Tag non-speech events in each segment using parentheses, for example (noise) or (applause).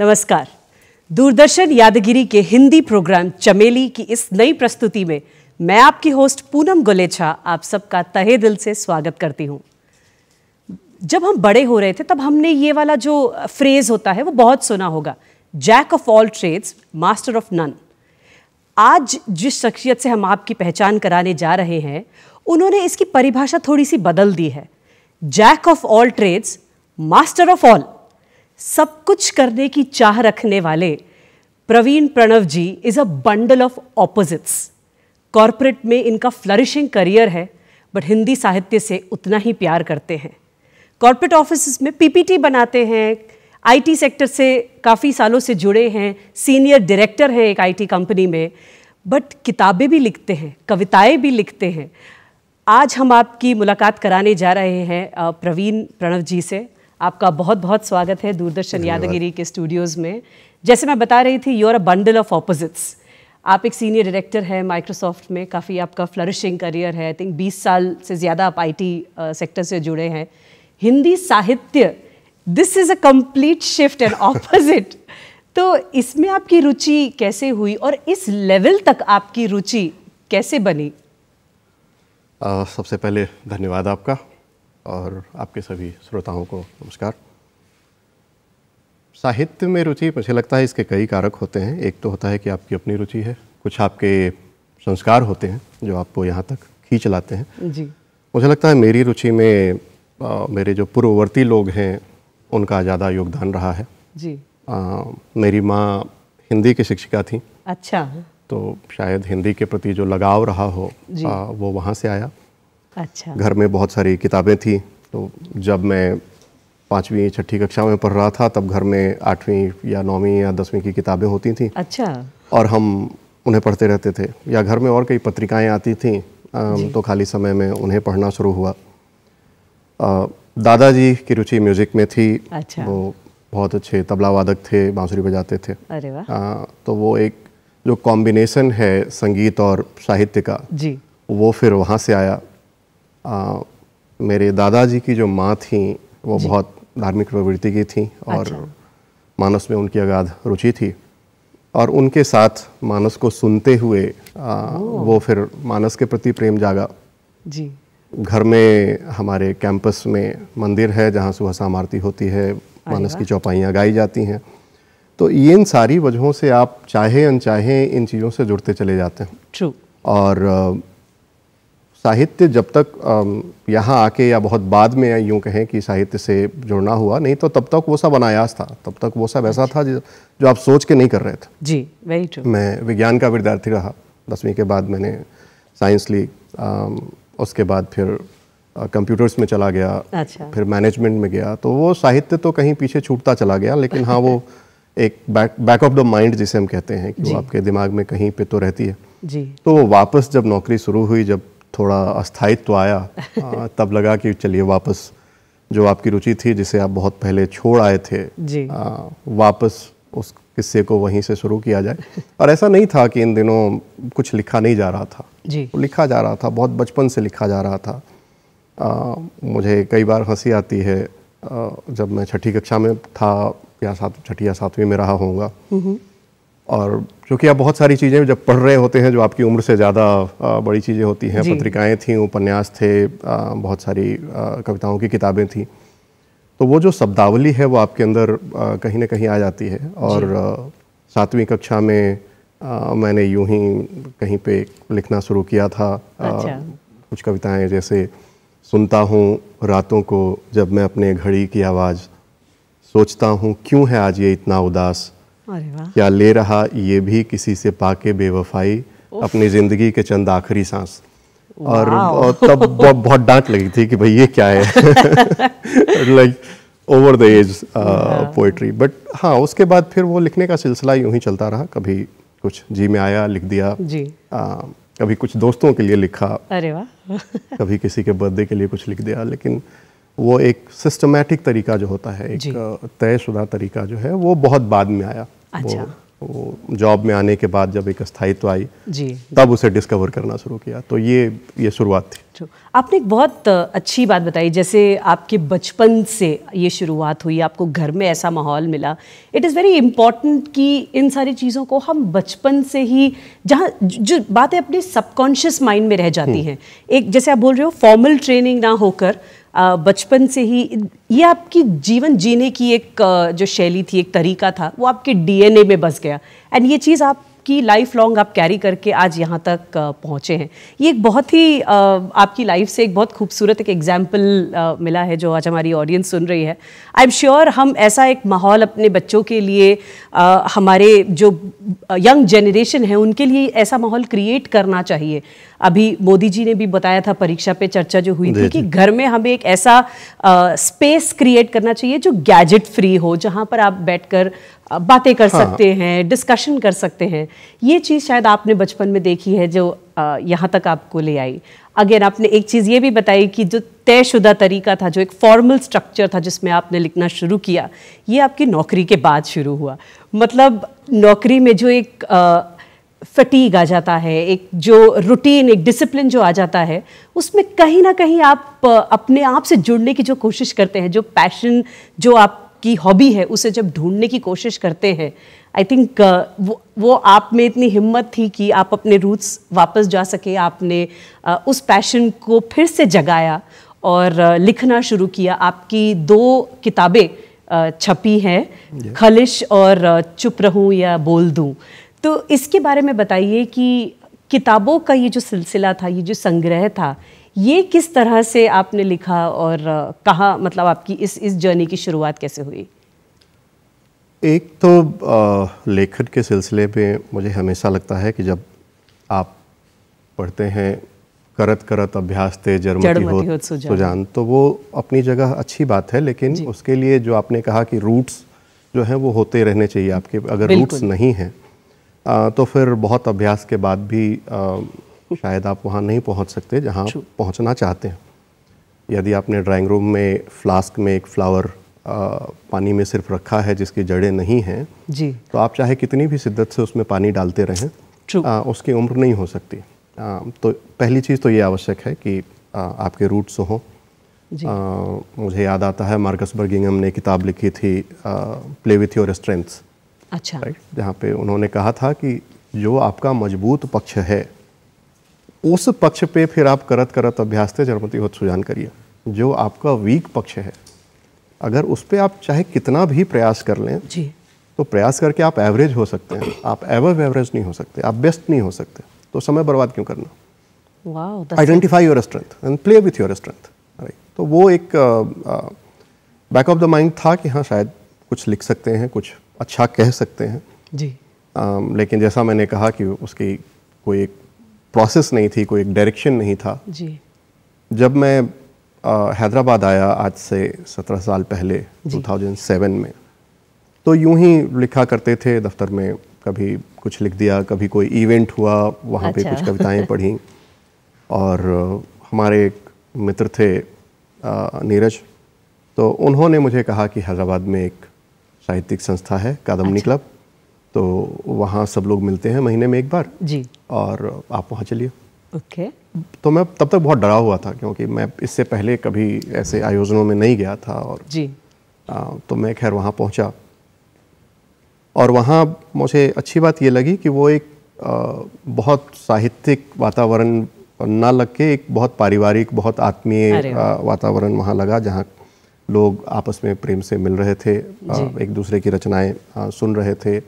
नमस्कार दूरदर्शन यादगिरी के हिंदी प्रोग्राम चमेली की इस नई प्रस्तुति में मैं आपकी होस्ट पूनम गोलेछा आप सबका तहे दिल से स्वागत करती हूँ जब हम बड़े हो रहे थे तब हमने ये वाला जो फ्रेज़ होता है वो बहुत सुना होगा jack of all trades master of none आज जिस शख्सियत से हम आपकी पहचान कराने जा रहे हैं उन्होंने इसकी परिभाषा थोड़ी सी बदल दी है jack of all trades master of all सब कुछ करने की चाह रखने वाले Pravin Pranav ji is a bundle of opposites corporate में इनका फ्लरिशिंग करियर है बट हिंदी साहित्य से उतना ही प्यार करते हैं कॉरपोरेट ऑफिस में पीपीटी बनाते हैं आईटी सेक्टर से काफ़ी सालों से जुड़े हैं सीनियर डायरेक्टर हैं एक आईटी कंपनी में बट किताबें भी लिखते हैं कविताएं भी लिखते हैं आज हम आपकी मुलाकात कराने जा रहे हैं प्रवीण प्रणव जी से आपका बहुत बहुत स्वागत है दूरदर्शन यादगिरी के स्टूडियोज़ में जैसे मैं बता रही थी you're a bundle of opposites आप एक सीनियर डायरेक्टर हैं माइक्रोसॉफ्ट में काफ़ी आपका फ्लरिशिंग करियर है आई थिंक 20 साल से ज़्यादा आप आईटी सेक्टर से जुड़े हैं हिंदी साहित्य this is a complete shift and opposite तो इसमें आपकी रुचि कैसे हुई और इस लेवल तक आपकी रुचि कैसे बनी आ, सबसे पहले धन्यवाद आपका और आपके सभी श्रोताओं को नमस्कार साहित्य में रुचि मुझे लगता है इसके कई कारक होते हैं एक तो होता है कि आपकी अपनी रुचि है कुछ आपके संस्कार होते हैं जो आपको यहाँ तक खींच लाते हैं जी मुझे लगता है मेरी रुचि में आ, मेरे जो पूर्ववर्ती लोग हैं उनका ज़्यादा योगदान रहा है जी आ, मेरी माँ हिंदी की शिक्षिका थी अच्छा तो शायद हिंदी के प्रति जो लगाव रहा हो आ, वो वहाँ से आया अच्छा घर में बहुत सारी किताबें थी तो जब मैं पाँचवीं छठी कक्षा में पढ़ रहा था तब घर में आठवीं या नौवीं या दसवीं की किताबें होती थी अच्छा और हम उन्हें पढ़ते रहते थे या घर में और कई पत्रिकाएं आती थी तो खाली समय में उन्हें पढ़ना शुरू हुआ दादाजी की रुचि म्यूज़िक में थी अच्छा। वो बहुत अच्छे तबला वादक थे बांसुरी बजाते थे अरे वाह तो वो एक जो कॉम्बिनेशन है संगीत और साहित्य का जी वो फिर वहाँ से आया आ, मेरे दादाजी की जो माँ थी वो बहुत धार्मिक प्रवृत्ति की थी और अच्छा। मानस में उनकी अगाध रुचि थी और उनके साथ मानस को सुनते हुए आ, वो फिर मानस के प्रति प्रेम जागा जी घर में हमारे कैंपस में मंदिर है जहाँ सुबह शाम आरती होती है मानस की चौपाइयाँ गाई जाती हैं तो ये इन सारी वजहों से आप चाहे अनचाहे इन चीज़ों से जुड़ते चले जाते हैं ट्रू और साहित्य जब तक यहाँ आके या बहुत बाद में यूँ कहें कि साहित्य से जुड़ना हुआ नहीं तो तब तक वो सब अनायास था तब तक वो सब ऐसा अच्छा। था जो आप सोच के नहीं कर रहे थे जी वही ट्रू मैं विज्ञान का विद्यार्थी रहा दसवीं के बाद मैंने साइंस ली उसके बाद फिर कंप्यूटर्स में चला गया अच्छा। फिर मैनेजमेंट में गया तो वो साहित्य तो कहीं पीछे छूटता चला गया लेकिन हाँ वो (laughs) एक back back of the mind जिसे हम कहते हैं कि वो आपके दिमाग में कहीं पे तो रहती है जी तो वापस जब नौकरी शुरू हुई जब थोड़ा अस्थायित्व आया (laughs) तब लगा कि चलिए वापस जो आपकी रुचि थी जिसे आप बहुत पहले छोड़ आए थे जी। आ, वापस उस किस्से को वहीं से शुरू किया जाए और ऐसा नहीं था कि इन दिनों कुछ लिखा नहीं जा रहा था जी। लिखा जा रहा था बहुत बचपन से लिखा जा रहा था आ, मुझे कई बार हंसी आती है आ, जब मैं छठी कक्षा में था या सात छठी या सातवीं में रहा होऊंगा और क्योंकि आप बहुत सारी चीज़ें जब पढ़ रहे होते हैं जो आपकी उम्र से ज़्यादा बड़ी चीज़ें होती हैं पत्रिकाएँ थीं उपन्यास थे बहुत सारी कविताओं की किताबें थीं तो वो जो शब्दावली है वो आपके अंदर कहीं ना कहीं आ जाती है और सातवीं कक्षा में आ, मैंने यूं ही कहीं पे लिखना शुरू किया था अच्छा। आ, कुछ कविताएं जैसे सुनता हूँ रातों को जब मैं अपने घड़ी की आवाज़ सोचता हूँ क्यों है आज ये इतना उदास क्या ले रहा ये भी किसी से पाके बेवफाई अपनी ज़िंदगी के चंद आखिरी सांस और, तब (laughs) बहुत डांट लगी थी कि भाई ये क्या है like over the age poetry but हाँ उसके बाद फिर वो लिखने का सिलसिला यूं ही चलता रहा कभी कुछ जी में आया लिख दिया जी कभी कुछ दोस्तों के लिए लिखा अरे वाह (laughs) कभी किसी के बर्थडे के लिए कुछ लिख दिया लेकिन वो एक सिस्टमेटिक तरीका जो होता है एक तयशुदा तरीका जो है वो बहुत बाद में आया अच्छा वो जॉब में आने के बाद जब एक स्थायित्व आई जी तब उसे डिस्कवर करना शुरू किया तो ये ये शुरुआत थी आपने एक बहुत अच्छी बात बताई जैसे आपके बचपन से ये शुरुआत हुई आपको घर में ऐसा माहौल मिला इट इज़ वेरी इम्पॉर्टेंट कि इन सारी चीज़ों को हम बचपन से ही जहाँ जो बातें अपने सबकॉन्शियस माइंड में रह जाती हम्म। हैं एक जैसे आप बोल रहे हो फॉर्मल ट्रेनिंग ना होकर बचपन से ही ये आपकी जीवन जीने की एक जो शैली थी एक तरीका था वो आपके डीएनए में बस गया एंड ये चीज़ आप की लाइफ लॉन्ग आप कैरी करके आज यहाँ तक पहुँचे हैं ये एक बहुत ही आपकी लाइफ से एक बहुत खूबसूरत एक एग्जाम्पल मिला है जो आज हमारी ऑडियंस सुन रही है आई एम श्योर हम ऐसा एक माहौल अपने बच्चों के लिए हमारे जो यंग जनरेशन है उनके लिए ऐसा माहौल क्रिएट करना चाहिए अभी मोदी जी ने भी बताया था परीक्षा पे चर्चा जो हुई थी कि घर में हमें एक ऐसा आ, स्पेस क्रिएट करना चाहिए जो गैजेट फ्री हो जहाँ पर आप बैठकर बातें कर हाँ। सकते हैं डिस्कशन कर सकते हैं ये चीज़ शायद आपने बचपन में देखी है जो यहाँ तक आपको ले आई अगेन आपने एक चीज़ ये भी बताई कि जो तयशुदा तरीका था जो एक फॉर्मल स्ट्रक्चर था जिसमें आपने लिखना शुरू किया ये आपकी नौकरी के बाद शुरू हुआ मतलब नौकरी में जो एक फटीग आ जाता है एक जो रूटीन एक डिसिप्लिन जो आ जाता है उसमें कहीं ना कहीं आप अपने आप से जुड़ने की जो कोशिश करते हैं जो पैशन जो आप की हॉबी है उसे जब ढूंढने की कोशिश करते हैं आई थिंक uh, वो वो आप में इतनी हिम्मत थी कि आप अपने रूट्स वापस जा सके आपने uh, उस पैशन को फिर से जगाया और uh, लिखना शुरू किया आपकी दो किताबें uh, छपी हैं खलिश और uh, चुप रहूं या बोल दूं तो इसके बारे में बताइए कि किताबों का ये जो सिलसिला था ये जो संग्रह था ये किस तरह से आपने लिखा और कहा मतलब आपकी इस इस जर्नी की शुरुआत कैसे हुई एक तो लेखन के सिलसिले में मुझे हमेशा लगता है कि जब आप पढ़ते हैं करत करत अभ्यास थे जर्मती हो, सुजान।, सुजान तो वो अपनी जगह अच्छी बात है लेकिन उसके लिए जो आपने कहा कि रूट्स जो हैं वो होते रहने चाहिए आपके अगर रूट्स नहीं हैं तो फिर बहुत अभ्यास के बाद भी आ, शायद आप वहाँ नहीं पहुँच सकते जहाँ पहुँचना चाहते हैं यदि आपने ड्राइंग रूम में फ्लास्क में एक फ्लावर पानी में सिर्फ रखा है जिसकी जड़ें नहीं हैं जी तो आप चाहे कितनी भी शिद्दत से उसमें पानी डालते रहें आ, उसकी उम्र नहीं हो सकती आ, तो पहली चीज़ तो ये आवश्यक है कि आ, आपके रूट्स हों मुझे याद आता है मार्कस बर्गिंगम ने किताब लिखी थी प्ले विथ योर स्ट्रेंथ्स अच्छा राइट जहाँ पे उन्होंने कहा था कि जो आपका मजबूत पक्ष है उस पक्ष पे फिर आप करत करत अभ्यास थे जड़मती हो सुजान करिए जो आपका वीक पक्ष है अगर उस पर आप चाहे कितना भी प्रयास कर लें जी तो प्रयास करके आप एवरेज हो सकते हैं आप एवर एवरेज नहीं हो सकते आप बेस्ट नहीं हो सकते तो समय बर्बाद क्यों करना identify your strength and play with your strength right तो वो एक बैक ऑफ द माइंड था कि हाँ शायद कुछ लिख सकते हैं कुछ अच्छा कह सकते हैं जी आ, लेकिन जैसा मैंने कहा कि उसकी कोई एक प्रोसेस नहीं थी कोई एक डायरेक्शन नहीं था जी जब मैं आ, हैदराबाद आया आज से सत्रह साल पहले 2007 में तो यूं ही लिखा करते थे दफ्तर में कभी कुछ लिख दिया कभी कोई इवेंट हुआ वहाँ अच्छा। पे कुछ कविताएं पढ़ी और हमारे एक मित्र थे नीरज तो उन्होंने मुझे कहा कि हैदराबाद में एक साहित्यिक संस्था है कादमनी अच्छा। क्लब तो वहाँ सब लोग मिलते हैं महीने में एक बार जी और आप वहाँ चलिए ओके तो मैं तब तक बहुत डरा हुआ था क्योंकि मैं इससे पहले कभी ऐसे आयोजनों में नहीं गया था और जी आ, तो मैं खैर वहाँ पहुँचा और वहाँ मुझे अच्छी बात ये लगी कि वो एक आ, बहुत साहित्यिक वातावरण ना लग के एक बहुत पारिवारिक बहुत आत्मीय वातावरण वहाँ लगा जहाँ लोग आपस में प्रेम से मिल रहे थे आ, एक दूसरे की रचनाएं सुन रहे थे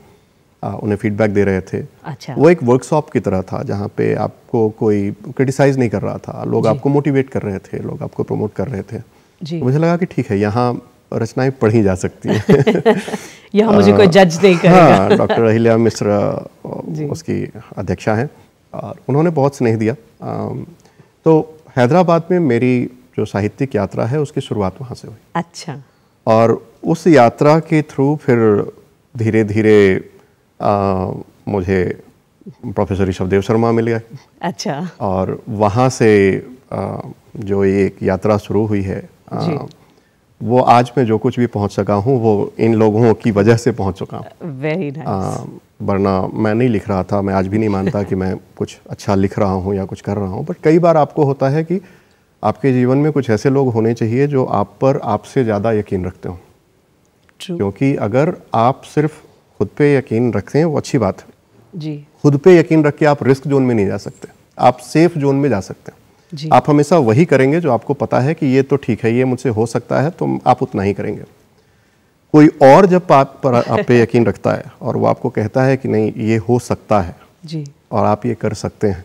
उन्हें फीडबैक दे रहे थे अच्छा वो एक वर्कशॉप की तरह था जहाँ पे आपको कोई क्रिटिसाइज नहीं कर रहा था लोग आपको मोटिवेट कर रहे थे लोग आपको प्रमोट कर रहे थे तो मुझे लगा कि ठीक है यहाँ रचनाएं पढ़ी जा सकती हैं (laughs) यहाँ मुझे कोई जज नहीं हाँ, करेगा हाँ डॉक्टर अहिल्या मिश्र उसकी अध्यक्षा हैं और उन्होंने बहुत स्नेह दिया तो हैदराबाद में मेरी जो साहित्यिक यात्रा है उसकी शुरुआत वहाँ से हुई अच्छा और उस यात्रा के थ्रू फिर धीरे धीरे आ, मुझे प्रोफेसर ऋषभ देव शर्मा मिल गया अच्छा और वहाँ से आ, जो एक यात्रा शुरू हुई है आ, वो आज मैं जो कुछ भी पहुँच सका हूँ वो इन लोगों की वजह से पहुँच चुका हूँ वेरी वरना मैं नहीं लिख रहा था मैं आज भी नहीं मानता कि मैं कुछ अच्छा लिख रहा हूँ या कुछ कर रहा हूँ बट कई बार आपको होता है कि आपके जीवन में कुछ ऐसे लोग होने चाहिए जो आप पर आपसे ज़्यादा यकीन रखते हों क्योंकि अगर आप सिर्फ खुद पे यकीन रखते हैं वो अच्छी बात है जी खुद पे यकीन रख के आप रिस्क जोन में नहीं जा सकते आप सेफ जोन में जा सकते हैं जी आप हमेशा वही करेंगे जो आपको पता है कि ये तो ठीक है ये मुझसे हो सकता है तो आप उतना ही करेंगे कोई और जब आप पर आप पे यकीन रखता है और वो आपको कहता है कि नहीं ये हो सकता है जी और आप ये कर सकते हैं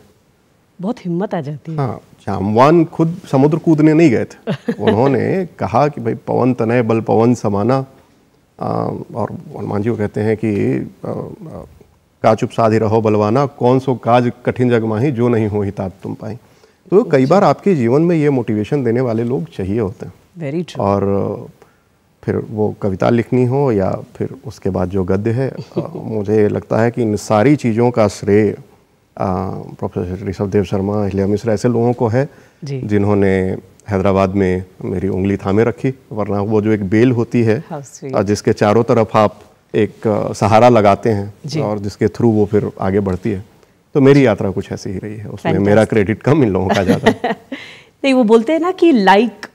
बहुत हिम्मत आ जाती है हाँ जामवान खुद समुद्र कूदने नहीं गए थे (laughs) उन्होंने कहा कि भाई पवन तनय बल पवन समाना और हनुमान जी को कहते हैं कि काचुप साधी रहो बलवाना कौन सो काज कठिन जग माही जो नहीं हो हिताब तुम पाई तो अच्छा। कई बार आपके जीवन में ये मोटिवेशन देने वाले लोग चाहिए होते हैं वेरी और फिर वो कविता लिखनी हो या फिर उसके बाद जो गद्य है (laughs) मुझे लगता है कि इन सारी चीज़ों का श्रेय प्रोफेसर ऋषभ देव शर्मा अहिल्या मिश्रा ऐसे लोगों को है जिन्होंने हैदराबाद में मेरी उंगली थामे रखी वरना वो जो एक बेल होती है जिसके चारों तरफ आप एक सहारा लगाते हैं और जिसके थ्रू वो फिर आगे बढ़ती है तो मेरी यात्रा कुछ ऐसी ही रही है उसमें मेरा क्रेडिट कम इन लोगों का ज़्यादा (laughs) नहीं वो बोलते हैं ना कि लाइक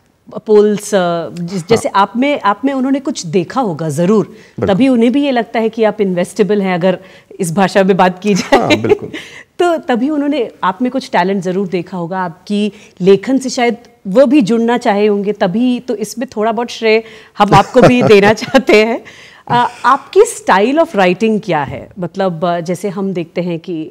पोल्स जैसे हाँ। आप में आप में उन्होंने कुछ देखा होगा ज़रूर तभी उन्हें भी ये लगता है कि आप इन्वेस्टेबल हैं अगर इस भाषा में बात की जाए हाँ, बिल्कुल (laughs) तो तभी उन्होंने आप में कुछ टैलेंट ज़रूर देखा होगा आपकी लेखन से शायद वो भी जुड़ना चाहे होंगे तभी तो इसमें थोड़ा बहुत श्रेय हम आपको भी (laughs) देना चाहते हैं आपकी स्टाइल ऑफ राइटिंग क्या है मतलब जैसे हम देखते हैं कि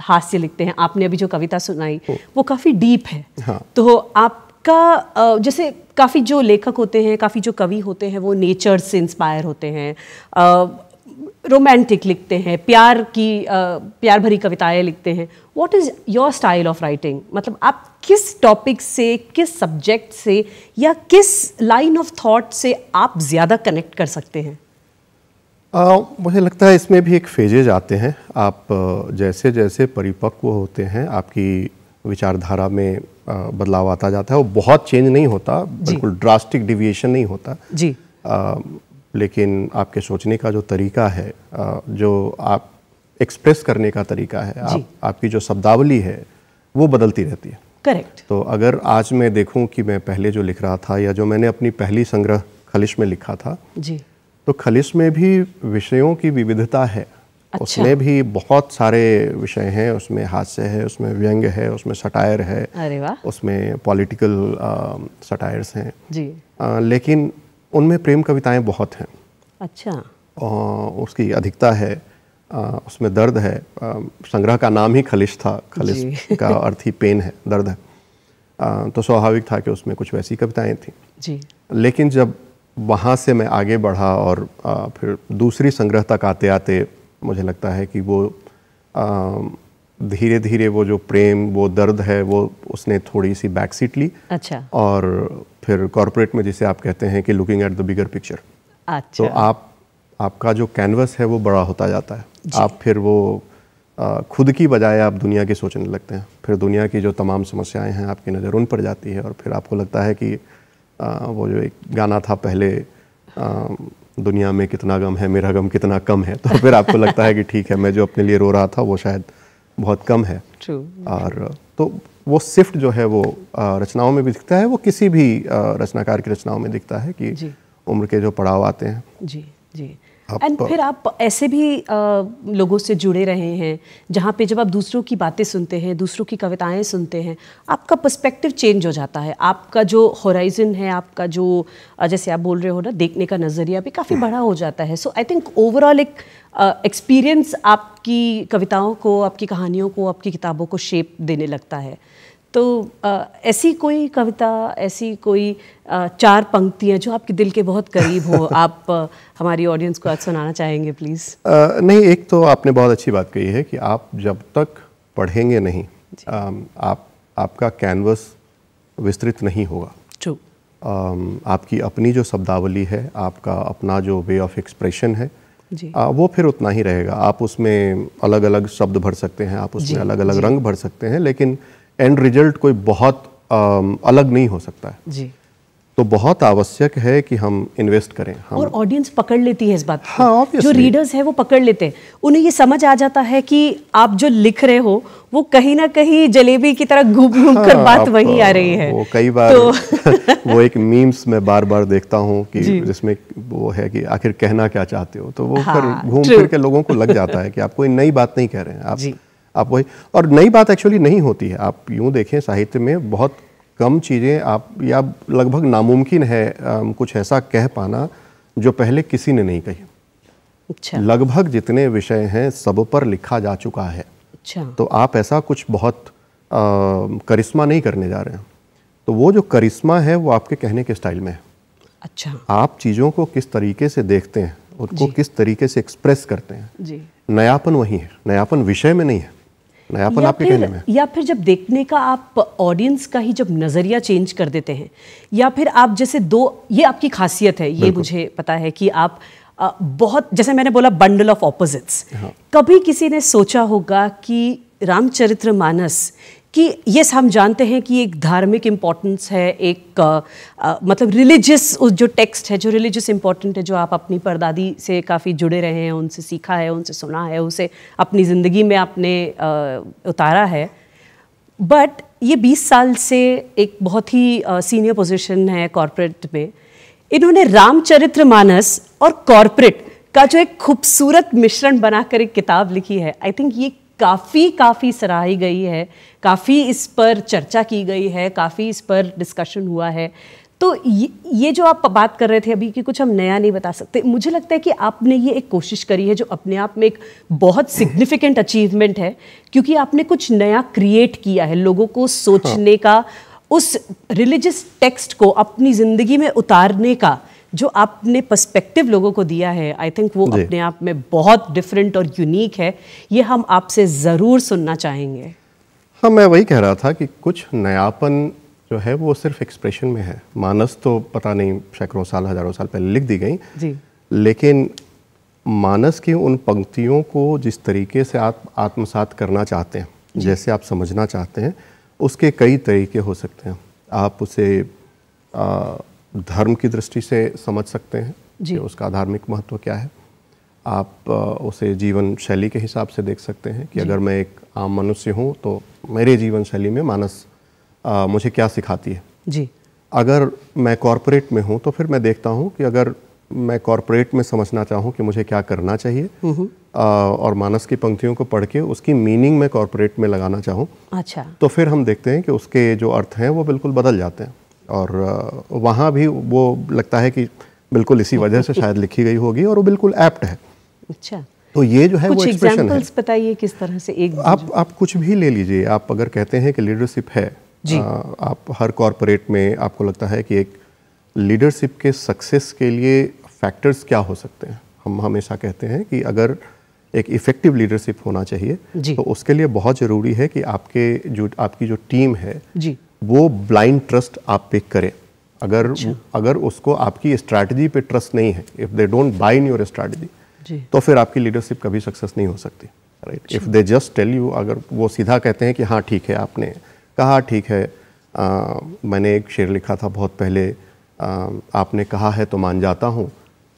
हास्य लिखते हैं आपने अभी जो कविता सुनाई वो काफ़ी डीप है हाँ। तो आपका जैसे काफ़ी जो लेखक होते हैं काफ़ी जो कवि होते हैं वो नेचर से इंस्पायर होते हैं रोमांटिक लिखते हैं प्यार की प्यार भरी कविताएं लिखते हैं what is your style of writing मतलब आप किस टॉपिक से किस सब्जेक्ट से या किस लाइन ऑफ थॉट से आप ज़्यादा कनेक्ट कर सकते हैं आ, मुझे लगता है इसमें भी एक फेजेज आते हैं आप जैसे जैसे परिपक्व होते हैं आपकी विचारधारा में बदलाव आता जाता है वो बहुत चेंज नहीं होता बिल्कुल ड्रास्टिक डिविएशन नहीं होता जी आ, लेकिन आपके सोचने का जो तरीका है जो आप एक्सप्रेस करने का तरीका है आप, आपकी जो शब्दावली है वो बदलती रहती है करेक्ट तो अगर आज मैं देखूं कि मैं पहले जो लिख रहा था या जो मैंने अपनी पहली संग्रह खलिश में लिखा था जी तो खलिश में भी विषयों की विविधता है अच्छा। उसमें भी बहुत सारे विषय हैं उसमें हास्य है उसमें व्यंग है उसमें सटायर है अरे वाह उसमें पॉलिटिकल सटायर्स हैं जी आ, लेकिन उनमें प्रेम कविताएं बहुत हैं अच्छा और उसकी अधिकता है आ, उसमें दर्द है संग्रह का नाम ही खलिश था खलिश का अर्थ ही पेन है दर्द है आ, तो स्वाभाविक था कि उसमें कुछ वैसी कविताएं थी जी लेकिन जब वहाँ से मैं आगे बढ़ा और आ, फिर दूसरी संग्रह तक आते आते मुझे लगता है कि वो धीरे धीरे वो जो प्रेम वो दर्द है वो उसने थोड़ी सी बैक सीट ली अच्छा और फिर कॉरपोरेट में जिसे आप कहते हैं कि looking at the bigger picture अच्छा तो आप आपका जो कैनवस है वो बड़ा होता जाता है आप फिर वो आ, खुद की बजाय आप दुनिया की सोचने लगते हैं फिर दुनिया की जो तमाम समस्याएं हैं आपकी नज़र उन पर जाती है और फिर आपको लगता है कि आ, वो जो एक गाना था पहले आ, दुनिया में कितना गम है मेरा गम कितना कम है तो फिर आपको लगता है कि ठीक है मैं जो अपने लिए रो रहा था वो शायद बहुत कम है True. और तो वो शिफ्ट जो है वो रचनाओं में भी दिखता है वो किसी भी रचनाकार की रचनाओं में दिखता है कि उम्र के जो पड़ाव आते हैं जी जी एंड तो फिर आप ऐसे भी आ, लोगों से जुड़े रहे हैं जहाँ पे जब आप दूसरों की बातें सुनते हैं दूसरों की कविताएं सुनते हैं आपका पर्सपेक्टिव चेंज हो जाता है आपका जो होराइजन है आपका जो जैसे आप बोल रहे हो ना देखने का नज़रिया भी काफ़ी बड़ा हो जाता है सो आई थिंक ओवरऑल एक एक्सपीरियंस आपकी कविताओं को आपकी कहानियों को आपकी किताबों को शेप देने लगता है तो ऐसी कोई कविता ऐसी कोई चार पंक्तियाँ जो आपके दिल के बहुत करीब हो (laughs) आप हमारी ऑडियंस को आज सुनाना चाहेंगे प्लीज़ नहीं एक तो आपने बहुत अच्छी बात कही है कि आप जब तक पढ़ेंगे नहीं आ, आप आपका कैनवस विस्तृत नहीं होगा जो आपकी अपनी जो शब्दावली है आपका अपना जो वे ऑफ एक्सप्रेशन है जी। आ, वो फिर उतना ही रहेगा आप उसमें अलग अलग शब्द भर सकते हैं आप उसमें अलग अलग रंग भर सकते हैं लेकिन एंड रिजल्ट कोई बहुत आ, अलग नहीं हो सकता है जी तो बहुत आवश्यक है कि हम इन्वेस्ट करें हम और ऑडियंस पकड़ लेती है इस बात हाँ जो रीडर्स है वो पकड़ लेते हैं उन्हें ये समझ आ जाता है कि आप जो लिख रहे हो वो कहीं ना कहीं जलेबी की तरह घूम घूम हाँ, कर बात वही आ रही है वो कई बार तो... (laughs) वो एक मीम्स में बार बार देखता हूँ कि जिसमें वो है कि आखिर कहना क्या चाहते हो तो वो घूम हाँ, फिर फिर के लोगों को लग जाता है कि आप कोई नई बात नहीं कह रहे हैं आप आप वही और नई बात एक्चुअली नहीं होती है आप यूँ देखें साहित्य में बहुत कम चीज़ें आप या लगभग नामुमकिन है कुछ ऐसा कह पाना जो पहले किसी ने नहीं कही अच्छा लगभग जितने विषय हैं सब पर लिखा जा चुका है अच्छा तो आप ऐसा कुछ बहुत आ, करिश्मा नहीं करने जा रहे हैं तो वो जो करिश्मा है वो आपके कहने के स्टाइल में है अच्छा आप चीज़ों को किस तरीके से देखते हैं उसको किस तरीके से एक्सप्रेस करते हैं जी नयापन वही है नयापन विषय में नहीं है नयापन आपके कहने में या फिर जब देखने का आप ऑडियंस का ही जब नज़रिया चेंज कर देते हैं या फिर आप जैसे दो ये आपकी खासियत है ये मुझे पता है कि आप बहुत जैसे मैंने बोला बंडल ऑफ ऑपोजिट्स कभी किसी ने सोचा होगा कि रामचरित्र मानस कि yes, हम जानते हैं कि एक धार्मिक इम्पोर्टेंस है एक आ, आ, मतलब रिलीजियस जो टेक्स्ट है जो रिलीजियस इम्पोर्टेंट है जो आप अपनी परदादी से काफ़ी जुड़े रहे हैं उनसे सीखा है उनसे सुना है उसे अपनी ज़िंदगी में आपने आ, उतारा है बट ये 20 साल से एक बहुत ही सीनियर पोजीशन है कॉरपोरेट में इन्होंने रामचरित्र मानस और कॉरपोरेट का जो एक खूबसूरत मिश्रण बनाकर एक किताब लिखी है आई थिंक ये काफ़ी काफ़ी सराही गई है काफ़ी इस पर चर्चा की गई है काफ़ी इस पर डिस्कशन हुआ है तो ये, जो आप बात कर रहे थे अभी कि कुछ हम नया नहीं बता सकते मुझे लगता है कि आपने ये एक कोशिश करी है जो अपने आप में एक बहुत सिग्निफिकेंट अचीवमेंट है क्योंकि आपने कुछ नया क्रिएट किया है लोगों को सोचने हाँ। का उस रिलीजियस टेक्स्ट को अपनी ज़िंदगी में उतारने का जो आपने पर्सपेक्टिव लोगों को दिया है आई थिंक वो अपने आप में बहुत डिफरेंट और यूनिक है ये हम आपसे ज़रूर सुनना चाहेंगे हाँ मैं वही कह रहा था कि कुछ नयापन जो है वो सिर्फ एक्सप्रेशन में है मानस तो पता नहीं सैकड़ों साल हजारों साल पहले लिख दी गई जी लेकिन मानस की उन पंक्तियों को जिस तरीके से आप आत्मसात करना चाहते हैं जैसे आप समझना चाहते हैं उसके कई तरीके हो सकते हैं आप उसे आ, धर्म की दृष्टि से समझ सकते हैं जी उसका धार्मिक महत्व क्या है आप उसे जीवन शैली के हिसाब से देख सकते हैं कि अगर मैं एक आम मनुष्य हूँ तो मेरे जीवन शैली में मानस आ, मुझे क्या सिखाती है जी अगर मैं कॉरपोरेट में हूँ तो फिर मैं देखता हूँ कि अगर मैं कॉरपोरेट में समझना चाहूँ कि मुझे क्या करना चाहिए आ, हम्म, हम्म। और मानस की पंक्तियों को पढ़ के उसकी मीनिंग मैं कॉरपोरेट में लगाना चाहूँ अच्छा तो फिर हम देखते हैं कि उसके जो अर्थ हैं वो बिल्कुल बदल जाते हैं और वहाँ भी वो लगता है कि बिल्कुल इसी वजह से शायद लिखी गई होगी और वो बिल्कुल एप्ट है अच्छा तो ये जो है कुछ वो बताइए किस तरह से एक आप आप कुछ भी ले लीजिए आप अगर कहते हैं कि लीडरशिप है जी। आ, आप हर कॉरपोरेट में आपको लगता है कि एक लीडरशिप के सक्सेस के लिए फैक्टर्स क्या हो सकते हैं हम हमेशा कहते हैं कि अगर एक इफ़ेक्टिव लीडरशिप होना चाहिए तो उसके लिए बहुत ज़रूरी है कि आपके जो आपकी जो टीम है जी वो ब्लाइंड ट्रस्ट आप पे करें अगर अच्छा। अगर उसको आपकी स्ट्रैटेजी पे ट्रस्ट नहीं है if they don't buy in your strategy तो फिर आपकी लीडरशिप कभी सक्सेस नहीं हो सकती right if they just tell you अगर वो सीधा कहते हैं कि हाँ ठीक है आपने कहा ठीक है आ, मैंने एक शेर लिखा था बहुत पहले आ, आपने कहा है तो मान जाता हूँ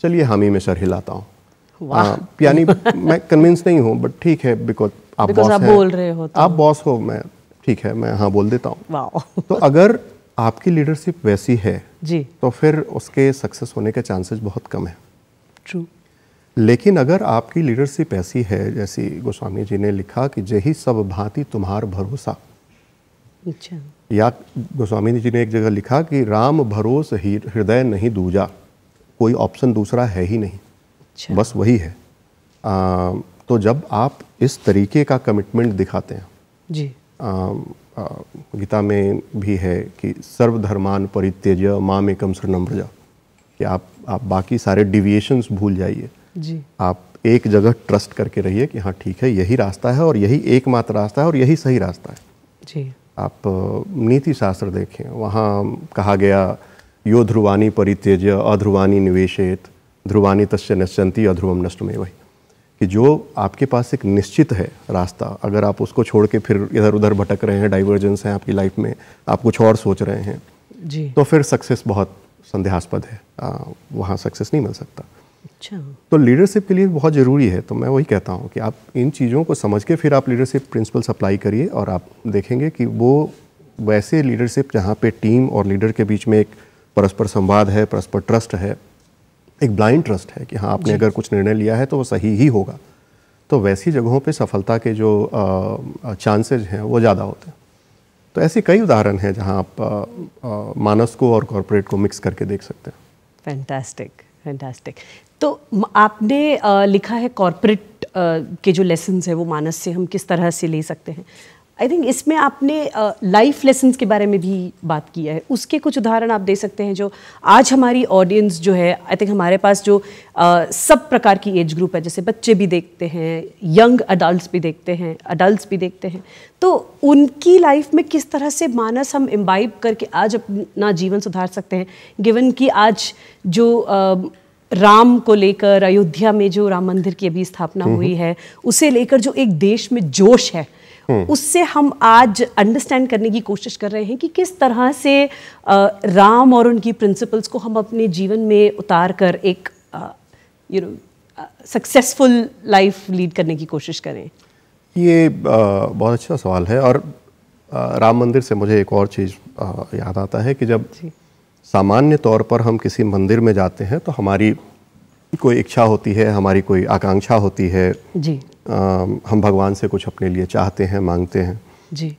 चलिए हामी में सर हिलाता हूँ यानी मैं कन्विंस नहीं हूँ बट ठीक है बिकॉज आप बॉस बोल रहे हो तो। आप बॉस हो मैं ठीक है मैं हाँ बोल देता हूँ तो अगर आपकी लीडरशिप वैसी है जी तो फिर उसके सक्सेस होने के चांसेस बहुत कम है ट्रू लेकिन अगर आपकी लीडरशिप ऐसी है जैसी गोस्वामी जी ने लिखा कि जही सब भांति तुम्हार भरोसा अच्छा या गोस्वामी जी ने एक जगह लिखा कि राम भरोस ही हृदय नहीं दूजा कोई ऑप्शन दूसरा है ही नहीं अच्छा। बस वही है आ, तो जब आप इस तरीके का कमिटमेंट दिखाते हैं जी गीता में भी है कि सर्वधर्मान परित्यज माम एकम शरणम प्रजा कि आप आप बाकी सारे डिविएशंस भूल जाइए जी आप एक जगह ट्रस्ट करके रहिए कि हाँ ठीक है यही रास्ता है और यही एकमात्र रास्ता है और यही सही रास्ता है जी आप नीति शास्त्र देखें वहाँ कहा गया यो ध्रुवानी परित्यज अध्रुवानी निवेशित ध्रुवानी तस् नश्यंती अध्रुवम नष्ट में वही कि जो आपके पास एक निश्चित है रास्ता अगर आप उसको छोड़ के फिर इधर उधर भटक रहे हैं डाइवर्जेंस हैं आपकी लाइफ में आप कुछ और सोच रहे हैं जी तो फिर सक्सेस बहुत संदेहास्पद है वहाँ सक्सेस नहीं मिल सकता अच्छा तो लीडरशिप के लिए बहुत ज़रूरी है तो मैं वही कहता हूँ कि आप इन चीज़ों को समझ के फिर आप लीडरशिप प्रिंसिपल्स अप्लाई करिए और आप देखेंगे कि वो वैसे लीडरशिप जहाँ पे टीम और लीडर के बीच में एक परस्पर संवाद है परस्पर ट्रस्ट है एक ब्लाइंड ट्रस्ट है कि हाँ आपने अगर कुछ निर्णय लिया है तो वो सही ही होगा तो वैसी जगहों पे सफलता के जो चांसेज हैं वो ज़्यादा होते हैं तो ऐसे कई उदाहरण हैं जहाँ आप आ, आ, मानस को और कॉरपोरेट को मिक्स करके देख सकते हैं फैंटास्टिक फैंटास्टिक तो आपने आ, लिखा है कॉरपोरेट के जो लेसन्स है वो मानस से हम किस तरह से ले सकते हैं आई थिंक इसमें आपने लाइफ लेसन के बारे में भी बात किया है उसके कुछ उदाहरण आप दे सकते हैं जो आज हमारी ऑडियंस जो है आई थिंक हमारे पास जो uh, सब प्रकार की एज ग्रुप है जैसे बच्चे भी देखते हैं यंग अडल्ट भी देखते हैं अडल्ट भी देखते हैं तो उनकी लाइफ में किस तरह से मानस हम इम्बाइब करके आज अपना जीवन सुधार सकते हैं गिवन कि आज जो uh, राम को लेकर अयोध्या में जो राम मंदिर की अभी स्थापना हम्म, हम्म। हुई है उसे लेकर जो एक देश में जोश है हम्म। उससे हम आज अंडरस्टैंड करने की कोशिश कर रहे हैं कि किस तरह से राम और उनकी प्रिंसिपल्स को हम अपने जीवन में उतार कर एक you know successful life lead करने की कोशिश करें ये बहुत अच्छा सवाल है और राम मंदिर से मुझे एक और चीज़ याद आता है कि जब सामान्य तौर पर हम किसी मंदिर में जाते हैं तो हमारी कोई इच्छा होती है हमारी कोई आकांक्षा होती है जी हम भगवान से कुछ अपने लिए चाहते हैं मांगते हैं जी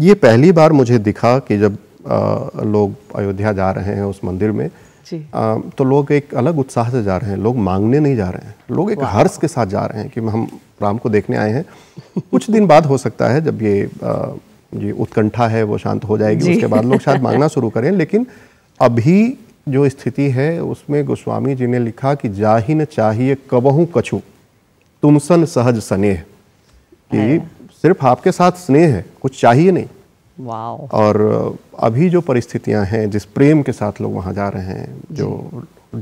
ये पहली बार मुझे दिखा कि जब आ, लोग अयोध्या जा रहे हैं उस मंदिर में जी आ, तो लोग एक अलग उत्साह से जा रहे हैं लोग मांगने नहीं जा रहे हैं लोग एक हर्ष के साथ जा रहे हैं कि हम राम को देखने आए हैं कुछ दिन बाद हो सकता है जब ये ये उत्कंठा है वो शांत हो जाएगी उसके बाद लोग शायद मांगना शुरू करें लेकिन अभी जो स्थिति है उसमें गोस्वामी जी ने लिखा कि जाहिन चाहिए कबहू कछू तुमसन सहज स्नेह कि सिर्फ आपके साथ स्नेह है कुछ चाहिए नहीं और अभी जो परिस्थितियां हैं जिस प्रेम के साथ लोग वहां जा रहे हैं जो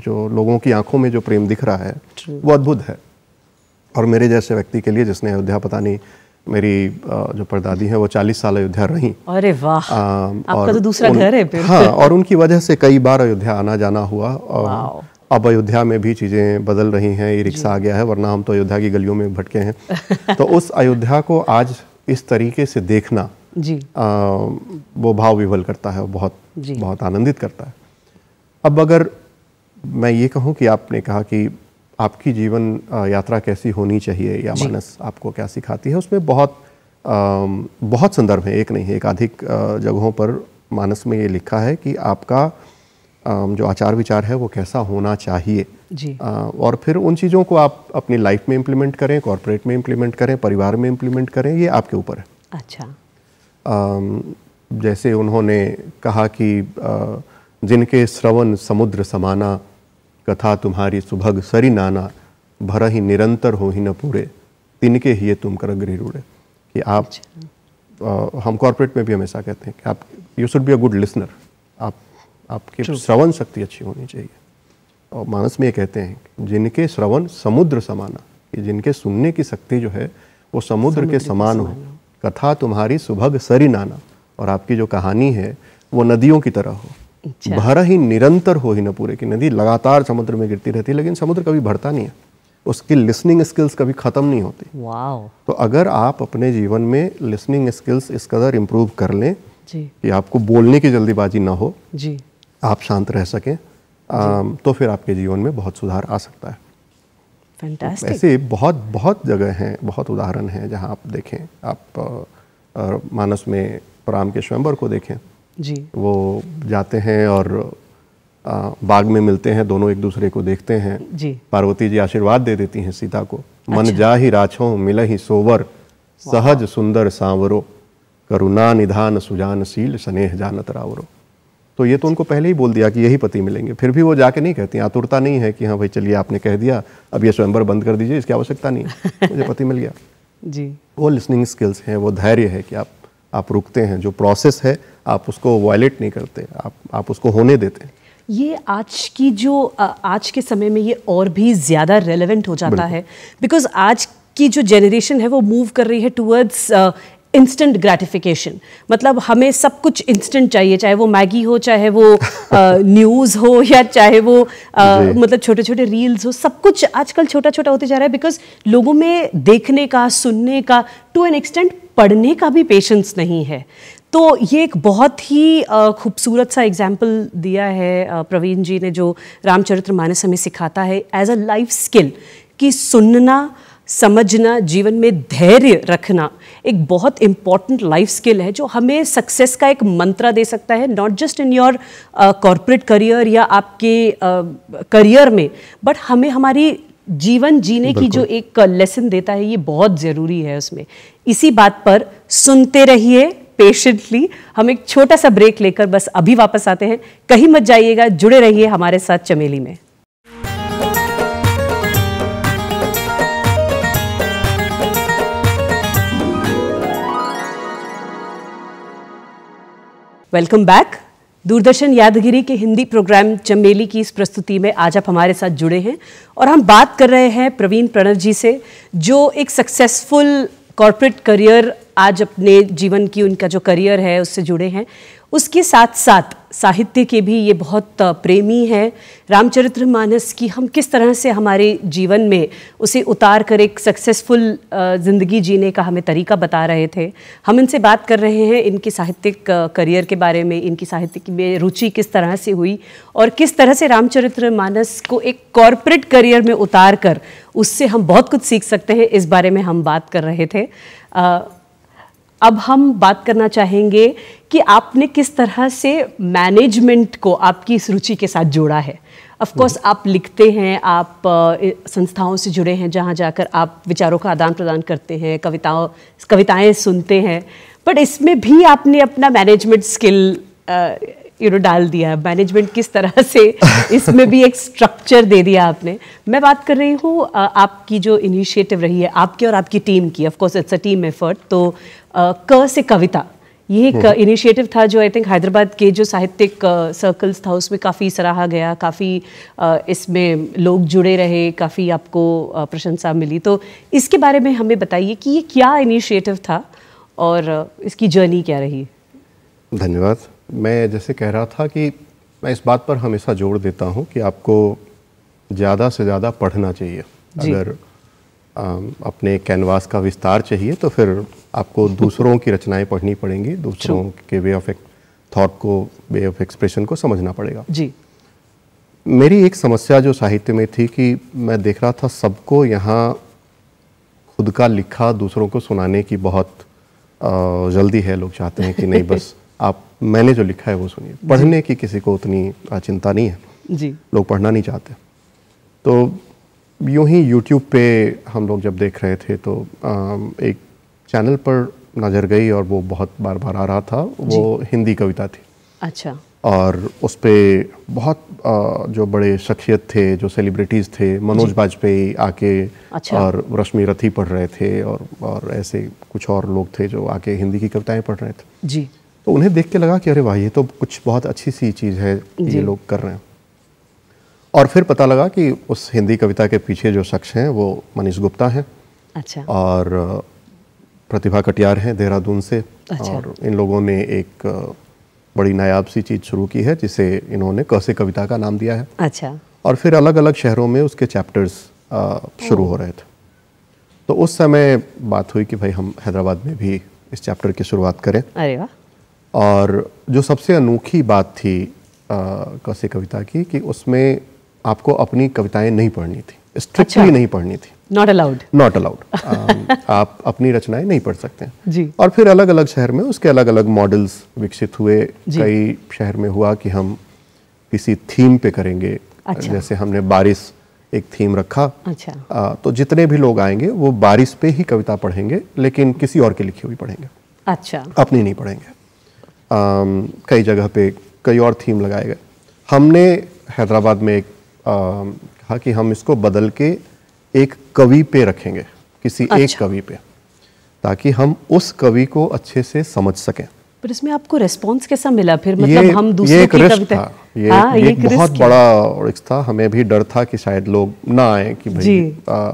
जो लोगों की आंखों में जो प्रेम दिख रहा है वो अद्भुत है और मेरे जैसे व्यक्ति के लिए जिसने अयोध्या पता नहीं मेरी जो परदादी है वो चालीस साल अयोध्या रही अरे वाह आपका तो दूसरा घर है हाँ और उनकी वजह से कई बार अयोध्या आना जाना हुआ और अब अयोध्या में भी चीज़ें बदल रही हैं ई रिक्शा आ गया है वरना हम तो अयोध्या की गलियों में भटके हैं (laughs) तो उस अयोध्या को आज इस तरीके से देखना जी आ, वो भाव विवल करता है बहुत बहुत आनंदित करता है अब अगर मैं ये कहूँ कि आपने कहा कि आपकी जीवन यात्रा कैसी होनी चाहिए या मानस आपको क्या सिखाती है उसमें बहुत आ, बहुत संदर्भ है एक नहीं है एकाधिक जगहों पर मानस में ये लिखा है कि आपका जो आचार विचार है वो कैसा होना चाहिए जी और फिर उन चीज़ों को आप अपनी लाइफ में इम्प्लीमेंट करें कॉरपोरेट में इम्प्लीमेंट करें परिवार में इम्प्लीमेंट करें ये आपके ऊपर है अच्छा जैसे उन्होंने कहा कि जिनके श्रवण समुद्र समाना कथा तुम्हारी सुभग सरी नाना भर ही निरंतर हो ही न पूरे तिनके ही ये तुम कर गृह रूढ़े कि आप आ, अच्छा। हम कॉरपोरेट में भी हमेशा कहते हैं कि आप you should be a good listener आप आपकी श्रवण शक्ति अच्छी होनी चाहिए और मानस में ये कहते हैं जिनके श्रवण समुद्र समाना कि जिनके सुनने की शक्ति जो है वो समुद्र के समान हो कथा तुम्हारी सुभग सरी नाना और आपकी जो कहानी है वो नदियों की तरह हो अच्छा। भर ही निरंतर हो ही न पूरे की नदी लगातार समुद्र में गिरती रहती है लेकिन समुद्र कभी भरता नहीं है उसकी लिसनिंग स्किल्स कभी ख़त्म नहीं होती तो अगर आप अपने जीवन में लिसनिंग स्किल्स इस कदर इम्प्रूव कर लें कि आपको बोलने की जल्दीबाजी ना हो जी आप शांत रह सकें तो फिर आपके जीवन में बहुत सुधार आ सकता है ऐसे बहुत बहुत जगह हैं बहुत उदाहरण हैं जहां आप देखें आप मानस में राम के स्वयंवर को देखें जी वो जाते हैं और बाग में मिलते हैं दोनों एक दूसरे को देखते हैं जी पार्वती जी आशीर्वाद दे देती हैं सीता को अच्छा। मन जा ही राछो मिल ही सोवर सहज सुंदर सांवरो करुणा निधान सुजान सील स्नेह जानत रावरो तो ये तो उनको पहले ही बोल दिया कि यही पति मिलेंगे फिर भी वो जाके नहीं कहती आतुरता नहीं है कि हाँ भाई चलिए आपने कह दिया अब ये स्वयंवर बंद कर दीजिए इसकी आवश्यकता नहीं है मुझे पति मिल गया (laughs) जी वो लिसनिंग स्किल्स हैं वो धैर्य है कि आप आप रुकते हैं जो प्रोसेस है आप उसको वायलेट नहीं करते आप आप उसको होने देते हैं ये आज की जो आज के समय में ये और भी ज़्यादा रेलेवेंट हो जाता है बिकॉज आज की जो जनरेशन है वो मूव कर रही है टूवर्ड्स इंस्टेंट ग्रेटिफिकेशन मतलब हमें सब कुछ इंस्टेंट चाहिए चाहे वो मैगी हो चाहे वो न्यूज़ (laughs) हो या चाहे वो आ, मतलब छोटे छोटे रील्स हो सब कुछ आजकल छोटा छोटा होते जा रहा है बिकॉज लोगों में देखने का सुनने का टू एन एक्सटेंट पढ़ने का भी पेशेंस नहीं है तो ये एक बहुत ही खूबसूरत सा एग्जाम्पल दिया है प्रवीण जी ने जो रामचरित्र मानस हमें सिखाता है एज अ लाइफ स्किल कि सुनना समझना जीवन में धैर्य रखना एक बहुत इंपॉर्टेंट लाइफ स्किल है जो हमें सक्सेस का एक मंत्रा दे सकता है not just in your corporate career या आपके करियर uh, में बट हमें हमारी जीवन जीने की जो एक लेसन देता है ये बहुत ज़रूरी है उसमें इसी बात पर सुनते रहिए पेशेंटली हम एक छोटा सा ब्रेक लेकर बस अभी वापस आते हैं कहीं मत जाइएगा जुड़े रहिए हमारे साथ चमेली में वेलकम बैक दूरदर्शन यादगिरी के हिंदी प्रोग्राम चमेली की इस प्रस्तुति में आज आप हमारे साथ जुड़े हैं और हम बात कर रहे हैं प्रवीण प्रणव जी से जो एक सक्सेसफुल कॉरपोरेट करियर आज अपने जीवन की उनका जो करियर है उससे जुड़े हैं उसके साथ साथ साहित्य के भी ये बहुत प्रेमी हैं रामचरित्र मानस की हम किस तरह से हमारे जीवन में उसे उतार कर एक सक्सेसफुल ज़िंदगी जीने का हमें तरीका बता रहे थे हम इनसे बात कर रहे हैं इनके साहित्यिक करियर के बारे में इनकी साहित्य में रुचि किस तरह से हुई और किस तरह से रामचरित्र मानस को एक कॉरपोरेट करियर में उतार कर उससे हम बहुत कुछ सीख सकते हैं इस बारे में हम बात कर रहे थे अब हम बात करना चाहेंगे कि आपने किस तरह से मैनेजमेंट को आपकी इस रुचि के साथ जोड़ा है ऑफ कोर्स हम्म। आप लिखते हैं आप संस्थाओं से जुड़े हैं जहाँ जाकर आप विचारों का आदान प्रदान करते हैं कविताओं कविताएं सुनते हैं बट इसमें भी आपने अपना मैनेजमेंट स्किल यू नो डाल दिया मैनेजमेंट किस तरह से (laughs) इसमें भी एक स्ट्रक्चर दे दिया आपने मैं बात कर रही हूँ आपकी जो इनिशिएटिव रही है आपके और आपकी टीम की of course it's a team effort तो क से कविता ये एक इनिशिएटिव हम्म। था जो आई थिंक हैदराबाद के जो साहित्यिक सर्कल्स था उसमें काफ़ी सराहा गया काफ़ी इसमें लोग जुड़े रहे काफ़ी आपको प्रशंसा मिली तो इसके बारे में हमें बताइए कि ये क्या इनिशिएटिव था और इसकी जर्नी क्या रही धन्यवाद मैं जैसे कह रहा था कि मैं इस बात पर हमेशा जोर देता हूँ कि आपको ज़्यादा से ज़्यादा पढ़ना चाहिए अगर आ, अपने कैनवास का विस्तार चाहिए तो फिर आपको दूसरों की रचनाएं पढ़नी पड़ेंगी दूसरों के वे ऑफ थॉट को वे ऑफ एक्सप्रेशन को समझना पड़ेगा जी मेरी एक समस्या जो साहित्य में थी कि मैं देख रहा था सबको यहाँ खुद का लिखा दूसरों को सुनाने की बहुत जल्दी है लोग चाहते हैं कि नहीं बस (laughs) आप मैंने जो लिखा है वो सुनिए पढ़ने की किसी को उतनी चिंता नहीं है जी लोग पढ़ना नहीं चाहते तो यूं ही यूट्यूब पे हम लोग जब देख रहे थे तो एक चैनल पर नज़र गई और वो बहुत बार बार आ रहा था वो हिंदी कविता थी अच्छा और उस पर बहुत जो बड़े शख्सियत थे जो सेलिब्रिटीज़ थे मनोज वाजपेयी आके अच्छा। और रश्मि रथी पढ़ रहे थे और और ऐसे कुछ और लोग थे जो आके हिंदी की कविताएं पढ़ रहे थे जी तो उन्हें देख के लगा कि अरे भाई ये तो कुछ बहुत अच्छी सी चीज़ है ये लोग कर रहे हैं और फिर पता लगा कि उस हिंदी कविता के पीछे जो शख्स हैं वो मनीष गुप्ता हैं अच्छा और प्रतिभा कटियार हैं देहरादून से अच्छा। और इन लोगों ने एक बड़ी नायाब सी चीज़ शुरू की है जिसे इन्होंने कैसे कविता का नाम दिया है अच्छा और फिर अलग अलग शहरों में उसके चैप्टर्स शुरू हो रहे थे तो उस समय बात हुई कि भाई हम हैदराबाद में भी इस चैप्टर की शुरुआत करें अरे और जो सबसे अनोखी बात थी कसे कविता की कि उसमें आपको अपनी कविताएं नहीं पढ़नी थी स्ट्रिक्टली अच्छा। नहीं पढ़नी थी नॉट अलाउड नॉट अलाउड आप अपनी रचनाएं नहीं पढ़ सकते हैं जी और फिर अलग अलग शहर में उसके अलग अलग मॉडल्स विकसित हुए कई शहर में हुआ कि हम किसी थीम पे करेंगे अच्छा। जैसे हमने बारिश एक थीम रखा अच्छा आ, तो जितने भी लोग आएंगे वो बारिश पे ही कविता पढ़ेंगे लेकिन किसी और की लिखी हुई पढ़ेंगे अच्छा अपनी नहीं पढ़ेंगे um, कई जगह पे कई और थीम लगाए गए हमने हैदराबाद में एक कहा कि हम इसको बदल के एक कवि पे रखेंगे किसी अच्छा। एक कवि पे ताकि हम उस कवि को अच्छे से समझ सकें पर इसमें आपको रेस्पॉन्स कैसा मिला फिर मतलब ये, हम दूसरे ये एक की कविता था ये, आ, हाँ, ये, ये एक बहुत बड़ा रिस्क था हमें भी डर था कि शायद लोग ना आए कि भाई आ,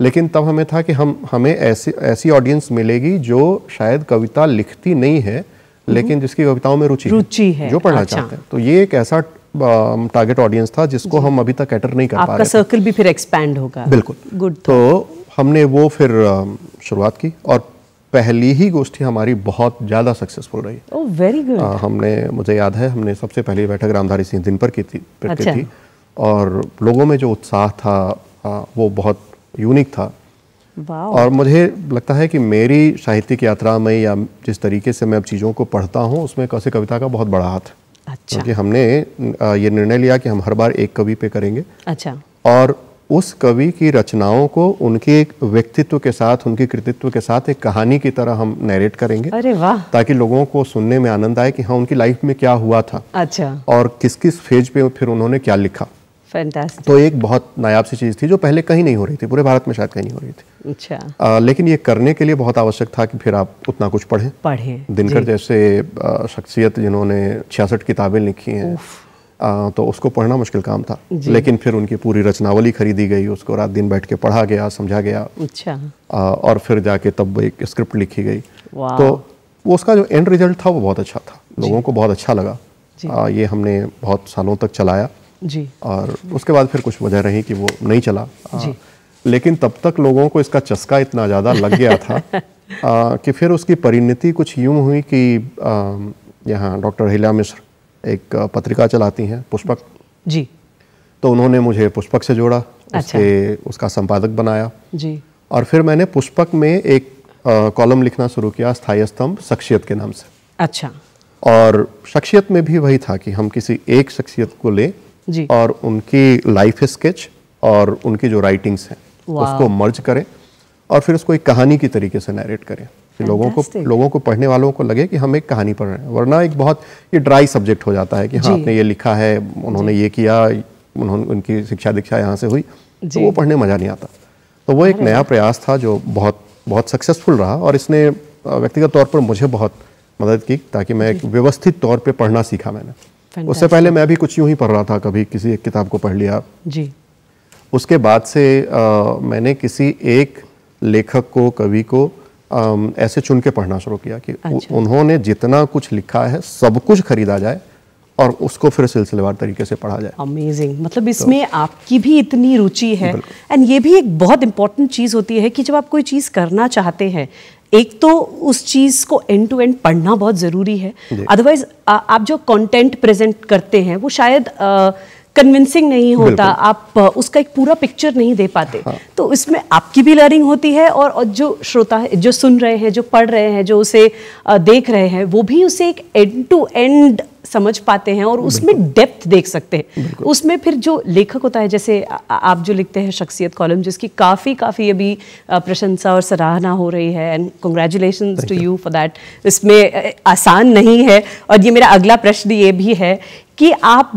लेकिन तब हमें था कि हम हमें ऐसी ऐसी ऑडियंस मिलेगी जो शायद कविता लिखती नहीं है हम्म। लेकिन जिसकी कविताओं में रुचि रुचि है, है जो पढ़ना अच्छा। चाहते हैं तो ये एक ऐसा टारगेट um, ऑडियंस था जिसको हम अभी तक कैटर नहीं कर पा रहे सर्कल भी फिर एक्सपैंड होगा बिल्कुल गुड तो हमने वो फिर um, शुरुआत की और पहली ही गोष्ठी हमारी बहुत ज़्यादा सक्सेसफुल रही ओह वेरी गुड हमने मुझे याद है हमने सबसे पहली बैठक रामधारी सिंह दिन पर की थी पर अच्छा। थी और लोगों में जो उत्साह था आ, वो बहुत यूनिक था और मुझे लगता है कि मेरी साहित्यिक यात्रा में या जिस तरीके से मैं अब चीज़ों को पढ़ता हूँ उसमें कैसे कविता का बहुत बड़ा हाथ अच्छा क्योंकि हमने ये निर्णय लिया कि हम हर बार एक कवि पे करेंगे अच्छा और उस कवि की रचनाओं को उनके व्यक्तित्व के साथ उनके कृतित्व के साथ एक कहानी की तरह हम नरेट करेंगे अरे वाह ताकि लोगों को सुनने में आनंद आए कि हाँ उनकी लाइफ में क्या हुआ था अच्छा और किस किस फेज पे फिर उन्होंने क्या लिखा Fantastic. तो एक बहुत नायाब सी चीज़ थी जो पहले कहीं नहीं हो रही थी पूरे भारत में शायद कहीं नहीं हो रही थी अच्छा आ, लेकिन ये करने के लिए बहुत आवश्यक था कि फिर आप उतना कुछ पढ़े पढ़े दिनकर जैसे शख्सियत जिन्होंने छियासठ किताबें लिखी हैं आ, तो उसको पढ़ना मुश्किल काम था लेकिन फिर उनकी पूरी रचनावली खरीदी गई उसको रात दिन बैठ के पढ़ा गया समझा गया अच्छा और फिर जाके तब एक स्क्रिप्ट लिखी गई तो वो उसका जो एंड रिजल्ट था वो बहुत अच्छा था लोगों को बहुत अच्छा लगा आ, ये हमने बहुत सालों तक चलाया जी और उसके बाद फिर कुछ वजह रही कि वो नहीं चला जी। लेकिन तब तक लोगों को इसका चस्का इतना ज़्यादा लग गया था (laughs) आ, कि फिर उसकी परिणति कुछ यूं हुई कि यहाँ डॉक्टर हिला मिश्र एक पत्रिका चलाती हैं पुष्पक जी तो उन्होंने मुझे पुष्पक से जोड़ा अच्छा। उसके उसका संपादक बनाया जी और फिर मैंने पुष्पक में एक कॉलम लिखना शुरू किया स्थायी स्तंभ शख्सियत के नाम से अच्छा और शख्सियत में भी वही था कि हम किसी एक शख्सियत को लें जी और उनकी लाइफ स्केच और उनकी जो राइटिंग्स हैं उसको मर्ज करें और फिर उसको एक कहानी की तरीके से नरेट करें कि लोगों को लोगों को पढ़ने वालों को लगे कि हम एक कहानी पढ़ रहे हैं वरना एक बहुत ये ड्राई सब्जेक्ट हो जाता है कि हाँ आपने ये लिखा है उन्होंने ये किया उन्होंने उनकी शिक्षा दीक्षा यहाँ से हुई तो वो पढ़ने मज़ा नहीं आता तो वो एक नया प्रयास था जो बहुत बहुत सक्सेसफुल रहा और इसने व्यक्तिगत तौर पर मुझे बहुत मदद की ताकि मैं एक व्यवस्थित तौर पर पढ़ना सीखा मैंने उससे पहले मैं भी कुछ यूं ही पढ़ रहा था कभी किसी एक किताब को पढ़ लिया जी उसके बाद से आ, मैंने किसी एक लेखक को कवि को आ, ऐसे चुन के पढ़ना शुरू किया कि अच्छा। उन्होंने जितना कुछ लिखा है सब कुछ खरीदा जाए और उसको फिर सिलसिलेवार तरीके से पढ़ा जाए अमेजिंग मतलब तो इसमें तो, आपकी भी इतनी रुचि है एंड ये भी एक बहुत इंपॉर्टेंट चीज़ होती है कि जब आप कोई चीज़ करना चाहते हैं एक तो उस चीज़ को एंड टू एंड पढ़ना बहुत ज़रूरी है अदरवाइज आप जो कंटेंट प्रेजेंट करते हैं वो शायद आ, कन्विंसिंग नहीं होता आप उसका एक पूरा पिक्चर नहीं दे पाते हाँ। तो इसमें आपकी भी लर्निंग होती है और, जो श्रोता है जो सुन रहे हैं जो पढ़ रहे हैं जो उसे देख रहे हैं वो भी उसे एक एंड टू एंड समझ पाते हैं और उसमें डेप्थ देख सकते हैं उसमें फिर जो लेखक होता है जैसे आप जो लिखते हैं शख्सियत कॉलम जिसकी काफ़ी काफ़ी अभी प्रशंसा और सराहना हो रही है and congratulation to you for that इसमें आसान नहीं है और ये मेरा अगला प्रश्न ये भी है कि आप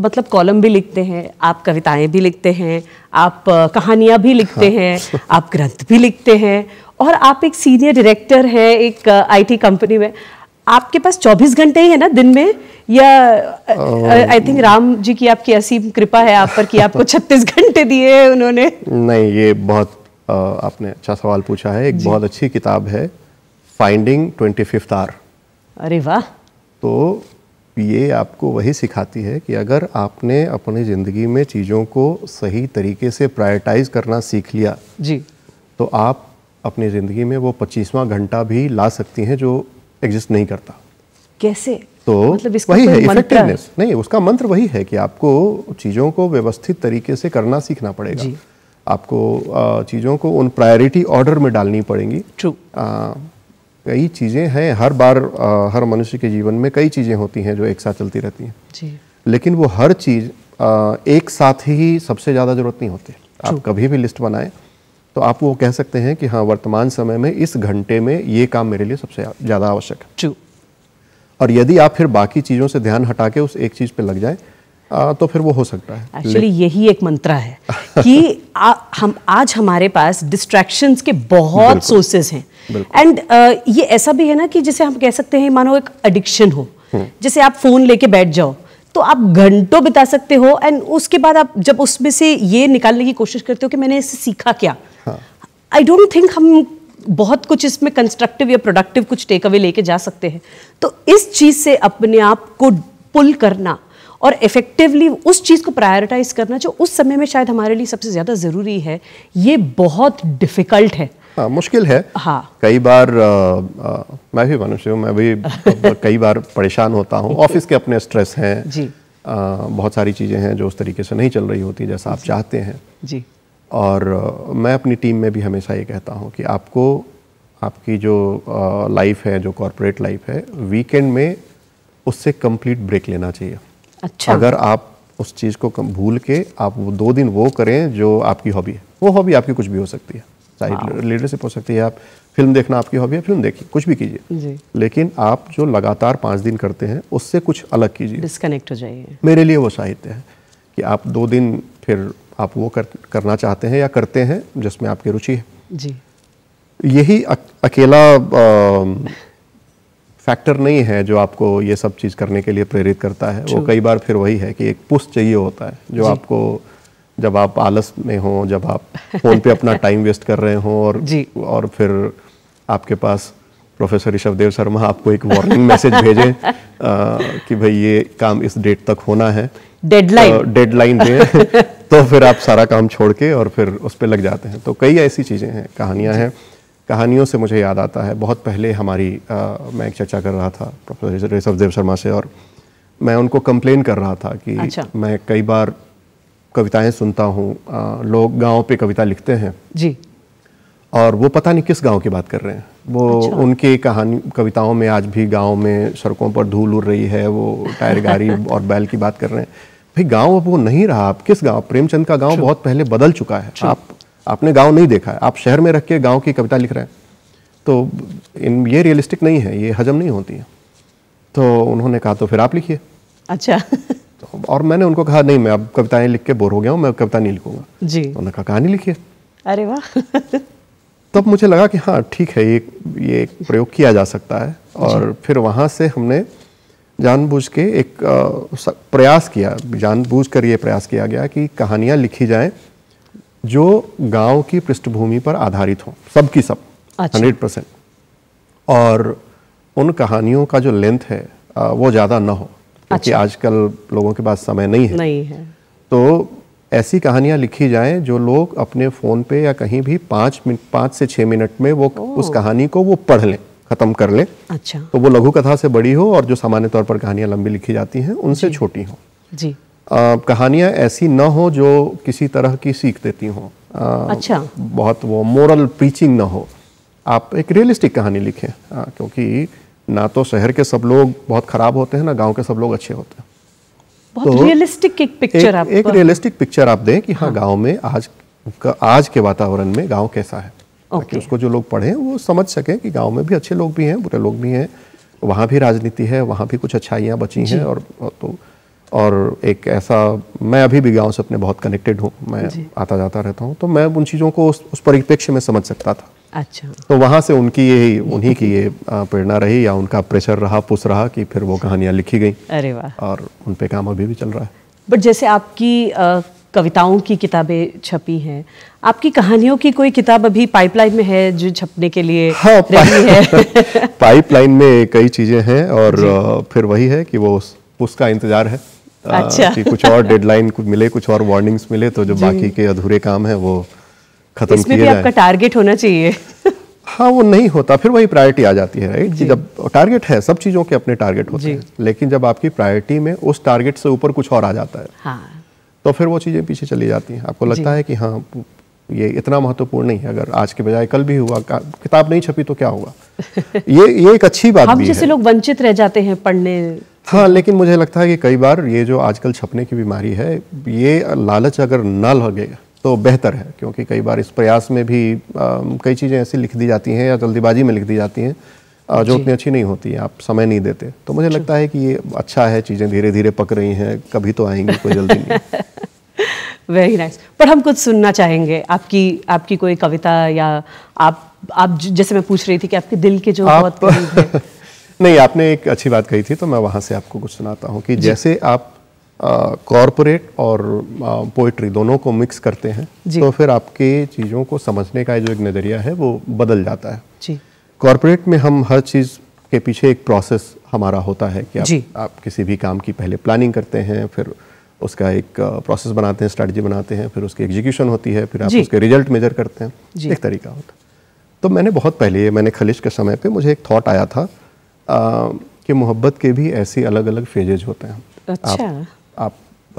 मतलब कॉलम भी लिखते हैं आप कविताएं भी लिखते हैं आप कहानियां भी लिखते हाँ। हैं आप ग्रंथ भी लिखते हैं और आप एक सीनियर डायरेक्टर हैं एक आईटी कंपनी में आपके पास 24 घंटे ही है ना दिन में या आई थिंक राम जी की आपकी असीम कृपा है आप पर कि आपको 36 (laughs) घंटे दिए हैं उन्होंने नहीं ये बहुत आपने अच्छा सवाल पूछा है एक बहुत अच्छी किताब है फाइंडिंग ट्वेंटी फिफ्थ आर अरे वाह तो ये आपको वही सिखाती है कि अगर आपने अपनी ज़िंदगी में चीज़ों को सही तरीके से प्रायोरिटाइज करना सीख लिया जी तो आप अपनी ज़िंदगी में वो पच्चीसवां घंटा भी ला सकती हैं जो एग्जिस्ट नहीं करता कैसे तो मतलब वही है इफेक्टिवनेस नहीं उसका मंत्र वही है कि आपको चीज़ों को व्यवस्थित तरीके से करना सीखना पड़ेगा जी। आपको चीज़ों को उन प्रायोरिटी ऑर्डर में डालनी पड़ेंगी ट्रू कई चीज़ें हैं हर बार आ, हर मनुष्य के जीवन में कई चीज़ें होती हैं जो एक साथ चलती रहती हैं जी लेकिन वो हर चीज़ एक साथ ही सबसे ज़्यादा ज़रूरत नहीं होती आप कभी भी लिस्ट बनाएं तो आप वो कह सकते हैं कि हाँ वर्तमान समय में इस घंटे में ये काम मेरे लिए सबसे ज़्यादा आवश्यक है और यदि आप फिर बाकी चीज़ों से ध्यान हटा के उस एक चीज़ पर लग जाए आ, तो फिर वो हो सकता है एक्चुअली यही एक मंत्रा है कि (laughs) आ, हम आज हमारे पास डिस्ट्रैक्शंस के बहुत सोर्सेज हैं एंड uh, ये ऐसा भी है ना कि जिसे हम कह सकते हैं मानो एक एडिक्शन हो हम्म। जैसे आप फोन लेके बैठ जाओ तो आप घंटों बिता सकते हो एंड उसके बाद आप जब उसमें से ये निकालने की कोशिश करते हो कि मैंने इससे सीखा क्या आई डोंट थिंक हम बहुत कुछ इसमें कंस्ट्रक्टिव या प्रोडक्टिव कुछ टेक अवे लेके जा सकते हैं तो इस चीज़ से अपने आप को पुल करना और इफेक्टिवली उस चीज़ को प्रायोरिटाइज करना जो उस समय में शायद हमारे लिए सबसे ज़्यादा ज़रूरी है ये बहुत डिफ़िकल्ट है आ, हाँ, मुश्किल है हाँ कई बार आ, आ, मैं भी मनुष्य हूँ मैं भी (laughs) कई बार परेशान होता हूँ ऑफिस के अपने स्ट्रेस हैं जी आ, बहुत सारी चीज़ें हैं जो उस तरीके से नहीं चल रही होती जैसा आप चाहते हैं जी और मैं अपनी टीम में भी हमेशा ये कहता हूँ कि आपको आपकी जो लाइफ है जो कॉरपोरेट लाइफ है वीकेंड में उससे कंप्लीट ब्रेक लेना चाहिए अच्छा अगर आप उस चीज़ को भूल के आप वो दो दिन वो करें जो आपकी हॉबी है वो हॉबी आपकी कुछ भी हो सकती है चाहे लीडरशिप हो सकती है आप फिल्म देखना आपकी हॉबी है फिल्म देखिए कुछ भी कीजिए लेकिन आप जो लगातार पाँच दिन करते हैं उससे कुछ अलग कीजिए डिस्कनेक्ट हो जाइए मेरे लिए वो साहित्य है कि आप दो दिन फिर आप वो कर, करना चाहते हैं या करते हैं जिसमें आपकी रुचि है जी यही अक, अकेला आ, फैक्टर नहीं है जो आपको ये सब चीज़ करने के लिए प्रेरित करता है वो कई बार फिर वही है कि एक पुश चाहिए होता है जो आपको जब आप आलस में हो जब आप फ़ोन पे अपना टाइम (laughs) वेस्ट कर रहे हो और जी। और फिर आपके पास प्रोफेसर ऋषभ देव शर्मा आपको एक वार्निंग मैसेज भेजे (laughs) कि भाई ये काम इस डेट तक होना है डेडलाइन डेडलाइन दे तो फिर आप सारा काम छोड़ के और फिर उस पर लग जाते हैं तो कई ऐसी चीज़ें हैं कहानियाँ हैं कहानियों से मुझे याद आता है बहुत पहले हमारी आ, मैं एक चर्चा कर रहा था प्रोफेसर ऋषभ देव शर्मा से और मैं उनको कंप्लेन कर रहा था कि अच्छा। मैं कई बार कविताएं सुनता हूँ लोग गांव पे कविता लिखते हैं जी और वो पता नहीं किस गांव की बात कर रहे हैं वो अच्छा। उनकी कहानी कविताओं में आज भी गांव में सड़कों पर धूल उड़ रही है वो टायर गाड़ी (laughs) और बैल की बात कर रहे हैं भाई गांव अब वो नहीं रहा आप किस गांव प्रेमचंद का गांव अच्छा। बहुत पहले बदल चुका है अच्छा। आप आपने गांव नहीं देखा है आप शहर में रख के गाँव की कविता लिख रहे हैं तो इन ये रियलिस्टिक नहीं है ये हजम नहीं होती है तो उन्होंने कहा तो फिर आप लिखिए अच्छा तो और मैंने उनको कहा नहीं मैं अब कविताएं लिख के बोर हो गया हूँ मैं कविता नहीं लिखूंगा जी उन्होंने कहा कहानी लिखिए अरे वाह (laughs) तब मुझे लगा कि हाँ ठीक है ये ये प्रयोग किया जा सकता है और फिर वहाँ से हमने जानबूझ के एक प्रयास किया जानबूझ कर ये प्रयास किया गया कि कहानियाँ लिखी जाएं जो गांव की पृष्ठभूमि पर आधारित हों सब की सब अच्छा। हंड्रेड परसेंट और उन कहानियों का जो लेंथ है वो ज़्यादा ना हो क्योंकि अच्छा। आजकल लोगों के पास समय नहीं है नहीं है तो ऐसी कहानियां लिखी जाएं जो लोग अपने फ़ोन पे या कहीं भी पांच मिनट पांच से छः मिनट में वो उस कहानी को वो पढ़ लें ख़त्म कर लें अच्छा तो वो लघु कथा से बड़ी हो और जो सामान्य तौर पर कहानियां लंबी लिखी जाती हैं उनसे छोटी हो जी कहानियां ऐसी ना हो जो किसी तरह की सीख देती हों अच्छा बहुत वो मोरल प्रीचिंग ना हो आप एक रियलिस्टिक कहानी लिखें क्योंकि ना तो शहर के सब लोग बहुत खराब होते हैं ना गांव के सब लोग अच्छे होते हैं बहुत तो रियलिस्टिक एक पिक्चर आप एक रियलिस्टिक पिक्चर आप दें कि हाँ, हाँ, गांव में आज का आज के वातावरण में गांव कैसा है ताकि उसको जो लोग पढ़ें वो समझ सकें कि गांव में भी अच्छे लोग भी हैं बुरे लोग भी हैं वहाँ भी राजनीति है वहाँ भी कुछ अच्छाइयाँ बची हैं और तो और एक ऐसा मैं अभी भी गांव से अपने बहुत कनेक्टेड हूँ मैं आता जाता रहता हूँ तो मैं उन चीज़ों को उस, उस परिप्रेक्ष्य में समझ सकता था अच्छा तो वहाँ से उनकी ये उन्हीं की ये प्रेरणा रही या उनका प्रेशर रहा पुस रहा कि फिर वो कहानियाँ लिखी गई अरे वाह और उन पे काम अभी भी चल रहा है बट जैसे आपकी कविताओं की किताबें छपी हैं आपकी कहानियों की कोई किताब अभी पाइपलाइन में है जो छपने के लिए हाँ, रही है (laughs) पाइपलाइन में कई चीज़ें हैं और फिर वही है कि वो उसका इंतज़ार है अच्छा। कि कुछ और डेडलाइन मिले कुछ और वार्निंग्स मिले तो जो बाकी के अधूरे काम है वो खत्म किया जाए आपका टारगेट होना चाहिए (laughs) हाँ वो नहीं होता फिर वही प्रायोरिटी आ जाती है राइट कि जब टारगेट है सब चीज़ों के अपने टारगेट होते हैं लेकिन जब आपकी प्रायोरिटी में उस टारगेट से ऊपर कुछ और आ जाता है हाँ। तो फिर वो चीज़ें पीछे चली जाती हैं आपको लगता है कि हाँ ये इतना महत्वपूर्ण नहीं है अगर आज के बजाय कल भी हुआ किताब नहीं छपी तो क्या होगा (laughs) ये ये एक अच्छी बात हम जैसे लोग वंचित रह जाते हैं पढ़ने हाँ लेकिन मुझे लगता है कि कई बार ये जो आजकल छपने की बीमारी है ये लालच अगर ना लगेगा तो बेहतर है क्योंकि कई बार इस प्रयास में भी आ, कई चीज़ें ऐसी लिख दी जाती हैं या जल्दीबाजी में लिख दी जाती हैं जो उतनी अच्छी नहीं होती है आप समय नहीं देते तो मुझे लगता है कि ये अच्छा है चीज़ें धीरे धीरे पक रही हैं कभी तो आएंगी कोई जल्दी नहीं वेरी (laughs) नाइस nice. पर हम कुछ सुनना चाहेंगे आपकी आपकी कोई कविता या आप आप जैसे मैं पूछ रही थी कि आपके दिल के जो आप, बहुत (laughs) नहीं आपने एक अच्छी बात कही थी तो मैं वहाँ से आपको कुछ सुनाता हूँ कि जैसे आप कॉरपोरेट और पोइट्री दोनों को मिक्स करते हैं तो फिर आपके चीज़ों को समझने का जो एक नज़रिया है वो बदल जाता है कॉरपोरेट में हम हर चीज़ के पीछे एक प्रोसेस हमारा होता है कि आप, आप किसी भी काम की पहले प्लानिंग करते हैं फिर उसका एक प्रोसेस बनाते हैं स्ट्रेटजी बनाते हैं फिर उसकी एग्जीक्यूशन होती है फिर आप उसके रिजल्ट मेजर करते हैं एक तरीका होता है तो मैंने बहुत पहले मैंने खलिश के समय पे मुझे एक थॉट आया था आ, कि मोहब्बत के भी ऐसे अलग अलग फेजेज होते हैं अच्छा। आप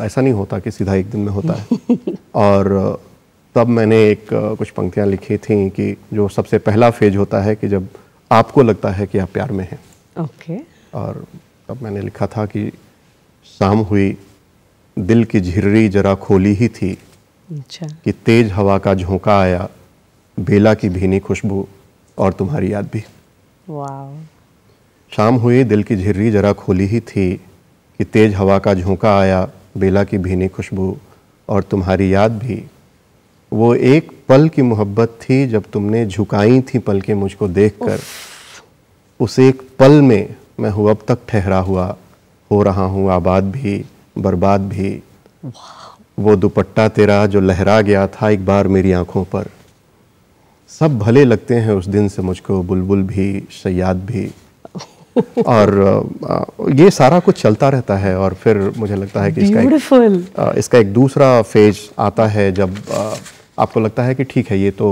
ऐसा नहीं होता कि सीधा एक दिन में होता है और तब मैंने एक कुछ पंक्तियाँ लिखी थी कि जो सबसे पहला फेज होता है कि जब आपको लगता है कि आप प्यार में हैं ओके okay. और तब मैंने लिखा था कि शाम हुई दिल की झिर्री जरा खोली ही थी अच्छा कि तेज हवा का झोंका आया बेला की भीनी खुशबू और तुम्हारी याद भी वाह शाम हुई दिल की झिर्री जरा खोली ही थी कि तेज हवा का झोंका आया बेला की भीनी खुशबू और तुम्हारी याद भी वो एक पल की मोहब्बत थी जब तुमने झुकाई थी पल के मुझको देख कर उस एक पल में मैं हूँ अब तक ठहरा हुआ हो रहा हूँ आबाद भी बर्बाद भी वो दुपट्टा तेरा जो लहरा गया था एक बार मेरी आंखों पर सब भले लगते हैं उस दिन से मुझको बुलबुल भी सयाद भी (laughs) और ये सारा कुछ चलता रहता है और फिर मुझे लगता है कि इसका एक, इसका एक दूसरा फेज आता है जब आपको लगता है कि ठीक है ये तो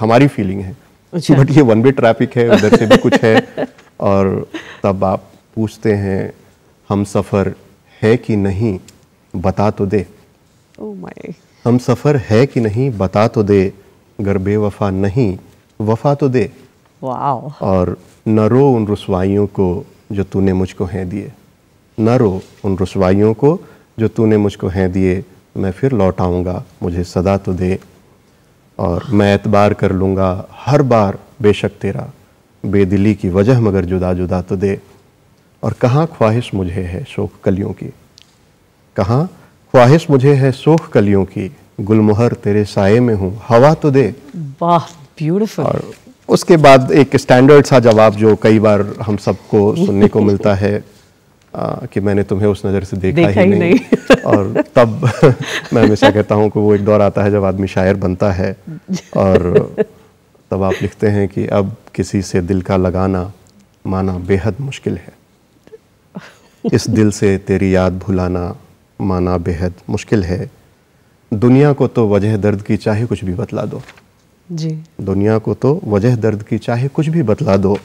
हमारी फीलिंग है अच्छा। बट ये वन वे ट्रैफिक है उधर से भी कुछ है (laughs) और तब आप पूछते हैं हम सफ़र है कि नहीं बता तो दे oh हम सफ़र है कि नहीं बता तो दे गर बेवफा नहीं वफा तो दे wow. और न रो उन रसवाइयों को जो तूने मुझको हैं दिए न रो उन रसवाइयों को जो तूने मुझको हैं दिए मैं फिर लौट आऊँगा मुझे सदा तो दे और मैं एतबार कर लूँगा हर बार बेशक तेरा बेदिली की वजह मगर जुदा जुदा तो दे और कहाँ ख्वाहिश मुझे है शोक कलियों की कहाँ ख्वाहिश मुझे है शोख कलियों की गुलमोहर तेरे साय में हूँ हवा तो दे वाह ब्यूटीफुल उसके बाद एक स्टैंडर्ड सा जवाब जो कई बार हम सबको सुनने को मिलता है आ, कि मैंने तुम्हें उस नज़र से देखा, देखा ही, ही नहीं, नहीं। (laughs) और तब मैं हमेशा कहता हूँ कि वो एक दौर आता है जब आदमी शायर बनता है और तब आप लिखते हैं कि अब किसी से दिल का लगाना माना बेहद मुश्किल है इस दिल से तेरी याद भुलाना माना बेहद मुश्किल है दुनिया को तो वजह दर्द की चाहे कुछ भी बतला दो जी दुनिया को तो वजह दर्द की चाहे कुछ भी बतला दो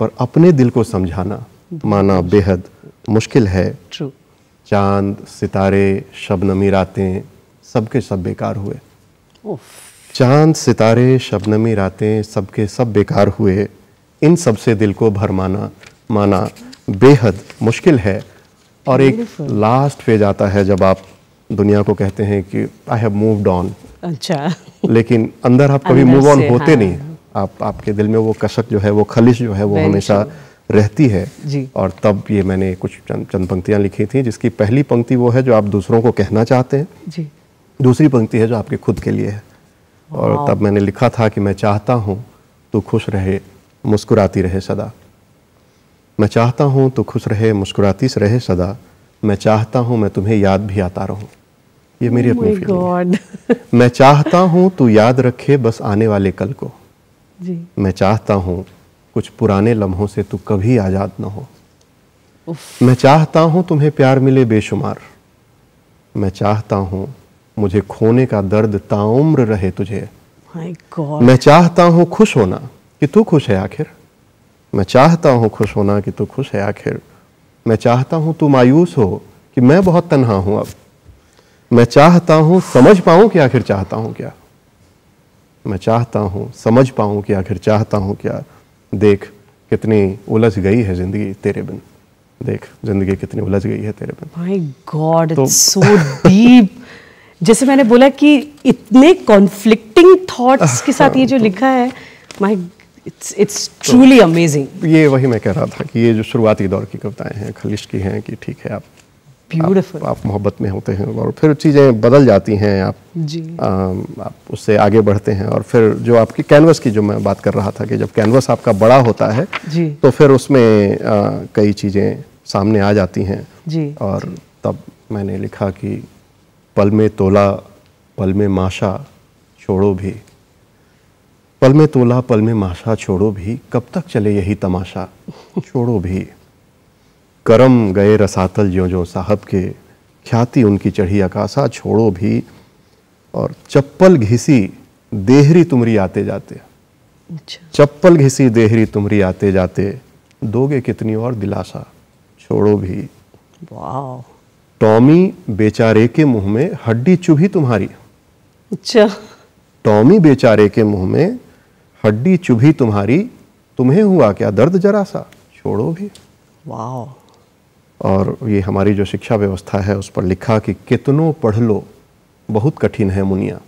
पर अपने दिल को समझाना माना बेहद मुश्किल है चांद सितारे शबनमी रातें सबके सब बेकार हुए चांद सितारे शबनमी रातें सबके सब बेकार हुए इन सब से दिल को भरमाना माना बेहद मुश्किल है और एक लास्ट फेज आता है जब आप दुनिया को कहते हैं कि आई हैव मूव्ड ऑन अच्छा लेकिन अंदर आप कभी मूव ऑन होते हाँ, नहीं आप आपके दिल में वो कशक जो है वो खलिश जो है वो हमेशा रहती है जी और तब ये मैंने कुछ चंद चंद पंक्तियाँ लिखी थी जिसकी पहली पंक्ति वो है जो आप दूसरों को कहना चाहते हैं जी दूसरी पंक्ति है जो आपके खुद के लिए है और तब मैंने लिखा था कि मैं चाहता हूँ तो खुश रहे मुस्कुराती रहे सदा मैं चाहता हूँ तो खुश रहे मुस्कुराती रहे सदा मैं चाहता हूँ मैं तुम्हें याद भी आता रहूँ ये मेरी oh अपनी फीलिंग है (laughs) मैं चाहता हूँ तू याद रखे बस आने वाले कल को जी मैं चाहता हूँ कुछ पुराने लम्हों से तू कभी आज़ाद ना हो मैं चाहता हूँ तुम्हें प्यार मिले बेशुमार मैं चाहता हूँ मुझे खोने का दर्द ताउम्र रहे तुझे मैं चाहता हूँ खुश होना कि तू खुश है आखिर मैं चाहता हूँ खुश होना कि तू खुश है आखिर मैं चाहता हूँ तू मायूस हो कि मैं बहुत तन्हा हूँ अब मैं चाहता हूं समझ पाऊं कि आखिर चाहता हूं क्या मैं चाहता हूं समझ पाऊं कि आखिर चाहता हूं क्या देख कितनी उलझ गई है जिंदगी तेरे बिन देख जिंदगी कितनी उलझ गई है तेरे बिन माय गॉड सो डीप जैसे मैंने बोला कि इतने कॉन्फ्लिक्टिंग थॉट्स के साथ ये जो तो लिखा है my it's it's truly amazing ये वही मैं कह रहा था कि ये जो शुरुआती दौर की कविताएं हैं खलिश की हैं कि ठीक है आप ब्यूटीफुल आप मोहब्बत में होते हैं और फिर चीज़ें बदल जाती हैं आप जी आ, आप उससे आगे बढ़ते हैं और फिर जो आपकी कैनवस की जो मैं बात कर रहा था कि जब कैनवस आपका बड़ा होता है जी तो फिर उसमें आ, कई चीज़ें सामने आ जाती हैं जी और जी। तब मैंने लिखा कि पल में तोला पल में माशा छोड़ो भी पल में तोला पल में माशा छोड़ो भी कब तक चले यही तमाशा छोड़ो भी करम गए रसातल ज्यो ज्यो साहब के ख्याति उनकी चढ़ी अकाशा छोड़ो भी और चप्पल घिसी देहरी तुमरी आते जाते अच्छा। चप्पल घिसी देहरी तुमरी आते जाते दोगे कितनी और दिलासा छोड़ो भी टॉमी बेचारे के मुंह में हड्डी चुभी तुम्हारी अच्छा टॉमी बेचारे के मुंह में हड्डी चुभी तुम्हारी तुम्हें हुआ क्या दर्द जरा सा छोड़ो भी वाह और ये हमारी जो शिक्षा व्यवस्था है उस पर लिखा कि कितनों पढ़ लो बहुत कठिन है मुनिया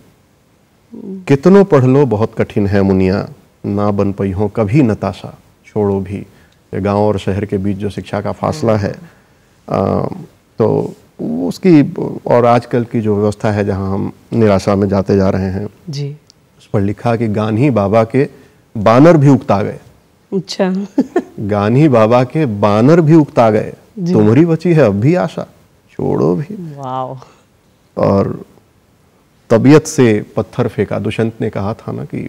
कितनों पढ़ लो बहुत कठिन है मुनिया ना बन पई हो कभी नताशा छोड़ो भी गांव और शहर के बीच जो शिक्षा का फासला है आ, तो उसकी और आजकल की जो व्यवस्था है जहां हम निराशा में जाते जा रहे हैं जी उस पर लिखा कि गांधी बाबा के बानर भी उगता गए अच्छा (laughs) गांधी बाबा के बानर भी उगता गए तुम्हारी बची है अब भी आशा छोड़ो भी और तबीयत से पत्थर फेंका दुष्यंत ने कहा था ना कि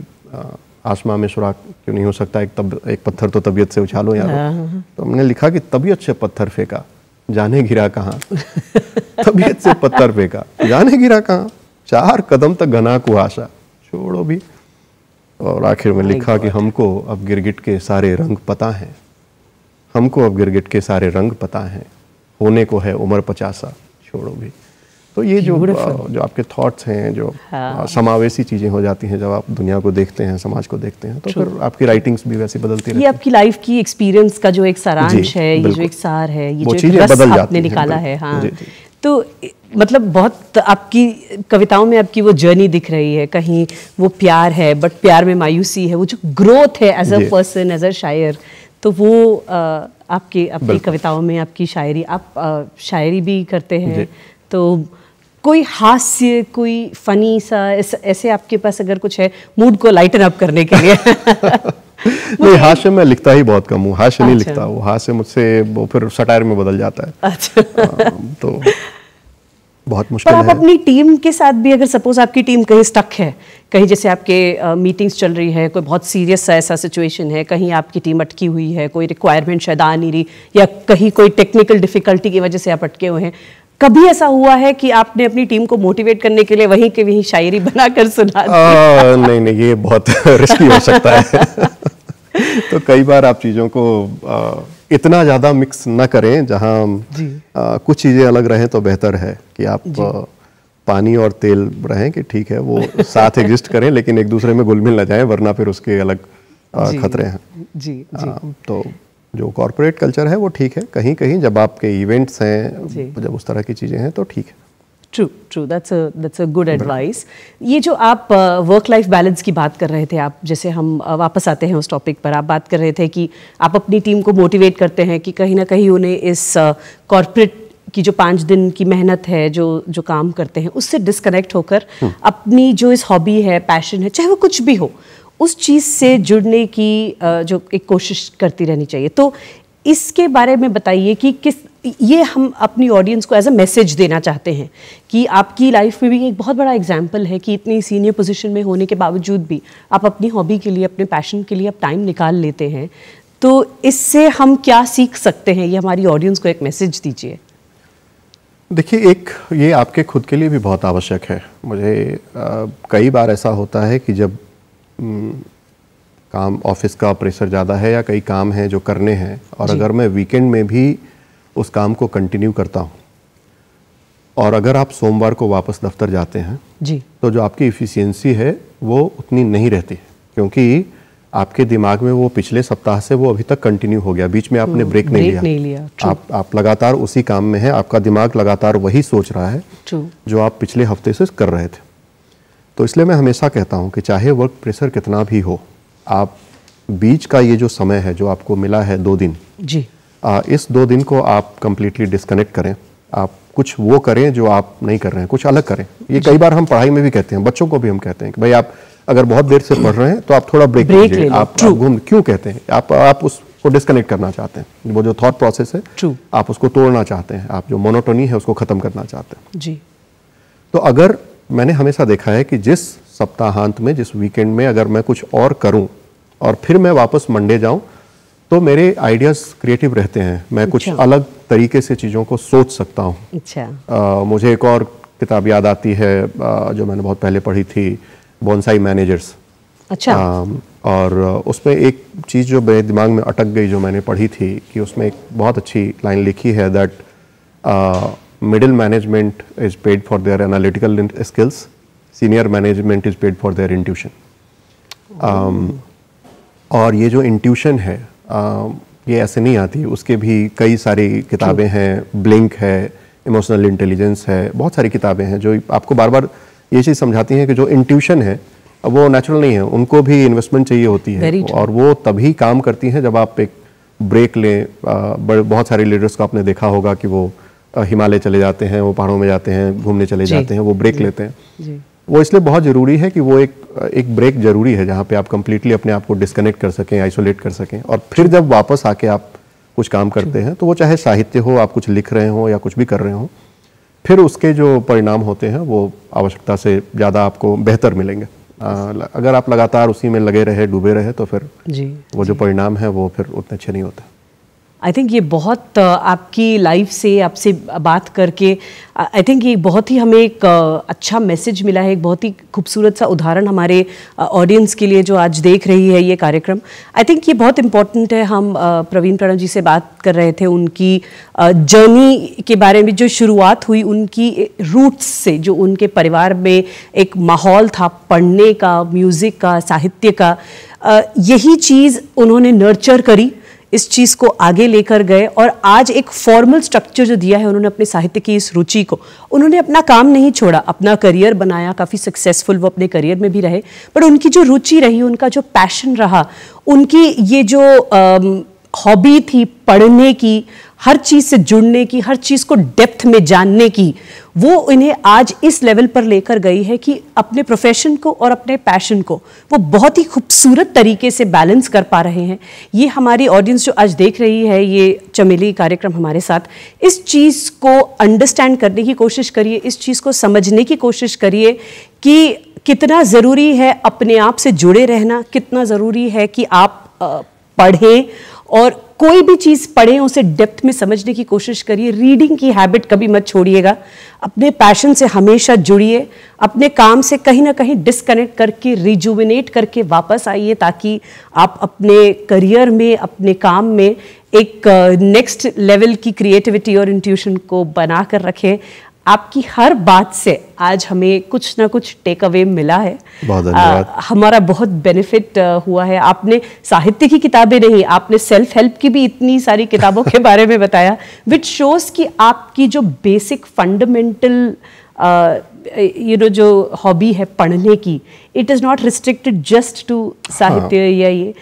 आसमां में सुराख क्यों नहीं हो सकता एक तब एक पत्थर तो तबीयत से उछालो यार हाँ, हाँ, हाँ। तो हमने लिखा कि तबीयत से पत्थर फेंका जाने गिरा कहाँ (laughs) तबीयत से पत्थर फेंका जाने गिरा कहाँ चार कदम तक घना कुहासा छोड़ो भी और आखिर में लिखा कि हमको अब गिरगिट के सारे रंग पता हैं हमको अब गिरगिट के सारे रंग पता हैं होने को है उम्र पचासा छोड़ो भी तो ये जो जो आपके थॉट्स हैं जो हाँ। समावेशी चीज़ें हो जाती हैं जब आप दुनिया को देखते हैं समाज को देखते हैं तो फिर आपकी राइटिंग्स भी वैसे बदलती ये आपकी लाइफ की एक्सपीरियंस का जो एक सारांश है ये जो एक सार है ये जो एक रस आपने निकाला है हाँ तो मतलब बहुत आपकी कविताओं में आपकी वो जर्नी दिख रही है कहीं वो प्यार है बट प्यार में मायूसी है वो जो ग्रोथ है as a person as a शायर तो वो आ, आपके अपनी कविताओं में आपकी शायरी आप आ, शायरी भी करते हैं तो कोई हास्य कोई फनी सा ऐसे आपके पास अगर कुछ है मूड को लाइटन अप करने के लिए (laughs) नहीं हास्य मैं लिखता ही बहुत कम हूँ हास्य अच्छा। नहीं लिखता वो हास्य मुझसे वो फिर सटायर में बदल जाता है अच्छा आ, हाँ, तो बहुत मुश्किल पर आप अपनी टीम के साथ भी अगर सपोज आपकी टीम कहीं स्टक है कहीं जैसे आपके मीटिंग्स चल रही है कोई बहुत सीरियस सा ऐसा सिचुएशन है कहीं आपकी टीम अटकी हुई है कोई रिक्वायरमेंट शायद आ नहीं रही या कहीं कोई टेक्निकल डिफिकल्टी की वजह से आप अटके हुए हैं कभी ऐसा हुआ है कि आपने अपनी टीम को मोटिवेट करने के लिए वहीं के वहीं शायरी बनाकर सुना आ, नहीं नहीं ये बहुत रिस्की (laughs) हो सकता है (laughs) तो कई बार आप चीज़ों को आ, इतना ज़्यादा मिक्स ना करें जहाँ कुछ चीज़ें अलग रहें तो बेहतर है कि आप पानी और तेल रहें कि ठीक है वो साथ एग्जिस्ट करें लेकिन एक दूसरे में घुलमिल ना जाए वरना फिर उसके अलग खतरे हैं जी, जी आ, तो जो कॉरपोरेट कल्चर है वो ठीक है कहीं कहीं जब आपके इवेंट्स हैं जब उस तरह की चीज़ें हैं तो ठीक है true true that's that's a good advice ये जो आप वर्क लाइफ बैलेंस की बात कर रहे थे आप जैसे हम uh, वापस आते हैं उस टॉपिक पर आप बात कर रहे थे कि आप अपनी टीम को मोटिवेट करते हैं कि कहीं ना कहीं उन्हें इस कॉरपोरेट uh, की जो पाँच दिन की मेहनत है जो जो काम करते हैं उससे डिस्कनेक्ट होकर हम्म। अपनी जो इस हॉबी है पैशन है चाहे वो कुछ भी हो उस चीज़ से जुड़ने की uh, जो एक कोशिश करती रहनी चाहिए तो इसके बारे में बताइए कि किस ये हम अपनी ऑडियंस को एज अ मैसेज देना चाहते हैं कि आपकी लाइफ में भी एक बहुत बड़ा एग्जाम्पल है कि इतनी सीनियर पोजीशन में होने के बावजूद भी आप अपनी हॉबी के लिए अपने पैशन के लिए आप टाइम निकाल लेते हैं तो इससे हम क्या सीख सकते हैं ये हमारी ऑडियंस को एक मैसेज दीजिए देखिए एक ये आपके खुद के लिए भी बहुत आवश्यक है मुझे आ, कई बार ऐसा होता है कि जब काम ऑफिस का प्रेशर ज़्यादा है या कई काम हैं जो करने हैं और अगर मैं वीकेंड में भी उस काम को कंटिन्यू करता हूँ और अगर आप सोमवार को वापस दफ्तर जाते हैं जी तो जो आपकी इफ़िशियंसी है वो उतनी नहीं रहती है क्योंकि आपके दिमाग में वो पिछले सप्ताह से वो अभी तक कंटिन्यू हो गया बीच में आपने ब्रेक हम्म, नहीं, लिया, नहीं लिया आप आप लगातार उसी काम में है आपका दिमाग लगातार वही सोच रहा है जो आप पिछले हफ्ते से कर रहे थे तो इसलिए मैं हमेशा कहता हूँ कि चाहे वर्क प्रेशर कितना भी हो आप बीच का ये जो समय है जो आपको मिला है दो दिन जी आ, इस दो दिन को आप कंप्लीटली डिस्कनेक्ट करें आप कुछ वो करें जो आप नहीं कर रहे हैं कुछ अलग करें ये कई बार हम पढ़ाई में भी कहते हैं बच्चों को भी हम कहते हैं कि भाई आप अगर बहुत देर से पढ़ रहे हैं तो आप थोड़ा ब्रेक ले आप घूम क्यों कहते हैं आप आप उसको डिस्कनेक्ट करना चाहते हैं वो जो थॉट प्रोसेस है True. आप उसको तोड़ना चाहते हैं आप जो मोनोटोनी है उसको खत्म करना चाहते हैं जी तो अगर मैंने हमेशा देखा है कि जिस सप्ताहांत में जिस वीकेंड में अगर मैं कुछ और करूं और फिर मैं वापस मंडे जाऊं तो मेरे आइडियाज़ क्रिएटिव रहते हैं मैं कुछ अच्छा। अलग तरीके से चीज़ों को सोच सकता हूँ अच्छा। मुझे एक और किताब याद आती है आ, जो मैंने बहुत पहले पढ़ी थी बॉन्साई मैनेजर्स अच्छा आ, और उसमें एक चीज़ जो मेरे दिमाग में अटक गई जो मैंने पढ़ी थी कि उसमें एक बहुत अच्छी लाइन लिखी है that middle management is paid for their analytical skills senior management is paid for their intuition और ये जो इंट्यूशन है um, ये ऐसे नहीं आती उसके भी कई सारी किताबें हैं ब्लिंक है इमोशनल इंटेलिजेंस है बहुत सारी किताबें हैं जो आपको बार बार ये चीज़ समझाती हैं कि जो इंट्यूशन है वो नेचुरल नहीं है उनको भी इन्वेस्टमेंट चाहिए होती है और वो तभी काम करती हैं जब आप एक ब्रेक लें बहुत सारे लीडर्स को आपने देखा होगा कि वो हिमालय चले जाते हैं वो पहाड़ों में जाते हैं घूमने चले जाते हैं वो ब्रेक लेते हैं वो इसलिए बहुत ज़रूरी है कि वो एक एक ब्रेक ज़रूरी है जहाँ पे आप कम्प्लीटली अपने आप को डिस्कनेक्ट कर सकें आइसोलेट कर सकें और फिर जब वापस आके आप कुछ काम करते हैं तो वो चाहे साहित्य हो आप कुछ लिख रहे हों या कुछ भी कर रहे हों फिर उसके जो परिणाम होते हैं वो आवश्यकता से ज़्यादा आपको बेहतर मिलेंगे अगर आप लगातार उसी में लगे रहे डूबे रहे तो फिर जी, वो जो परिणाम है वो फिर उतने अच्छे नहीं होते आई थिंक ये बहुत आपकी लाइफ से आपसे बात करके आई थिंक ये बहुत ही हमें एक अच्छा मैसेज मिला है एक बहुत ही खूबसूरत सा उदाहरण हमारे ऑडियंस के लिए जो आज देख रही है ये कार्यक्रम आई थिंक ये बहुत इंपॉर्टेंट है हम प्रवीण प्रणव जी से बात कर रहे थे उनकी जर्नी के बारे में जो शुरुआत हुई उनकी रूट्स से जो उनके परिवार में एक माहौल था पढ़ने का म्यूज़िक का साहित्य का यही चीज़ उन्होंने नर्चर करी इस चीज़ को आगे लेकर गए और आज एक फॉर्मल स्ट्रक्चर जो दिया है उन्होंने अपने साहित्य की इस रुचि को उन्होंने अपना काम नहीं छोड़ा अपना करियर बनाया काफ़ी सक्सेसफुल वो अपने करियर में भी रहे बट उनकी जो रुचि रही उनका जो पैशन रहा उनकी ये जो हॉबी थी पढ़ने की हर चीज़ से जुड़ने की हर चीज़ को डेप्थ में जानने की वो इन्हें आज इस लेवल पर लेकर गई है कि अपने प्रोफेशन को और अपने पैशन को वो बहुत ही खूबसूरत तरीके से बैलेंस कर पा रहे हैं ये हमारी ऑडियंस जो आज देख रही है ये चमेली कार्यक्रम हमारे साथ इस चीज़ को अंडरस्टैंड करने की कोशिश करिए इस चीज़ को समझने की कोशिश करिए कि कितना ज़रूरी है अपने आप से जुड़े रहना कितना ज़रूरी है कि आप पढ़ें और कोई भी चीज़ पढ़ें उसे डेप्थ में समझने की कोशिश करिए रीडिंग की हैबिट कभी मत छोड़िएगा अपने पैशन से हमेशा जुड़िए अपने काम से कहीं ना कहीं डिस्कनेक्ट करके रिजुविनेट करके वापस आइए ताकि आप अपने करियर में अपने काम में एक नेक्स्ट uh, लेवल की क्रिएटिविटी और इंट्यूशन को बना कर रखें आपकी हर बात से आज हमें कुछ ना कुछ टेक अवे मिला है बहुत आ, हमारा बहुत बेनिफिट हुआ है आपने साहित्य की किताबें नहीं आपने सेल्फ हेल्प की भी इतनी सारी किताबों के बारे में बताया विच शोज़ कि आपकी जो बेसिक फंडामेंटल यू नो जो हॉबी है पढ़ने की it is not restricted just to साहित्य हाँ। या ये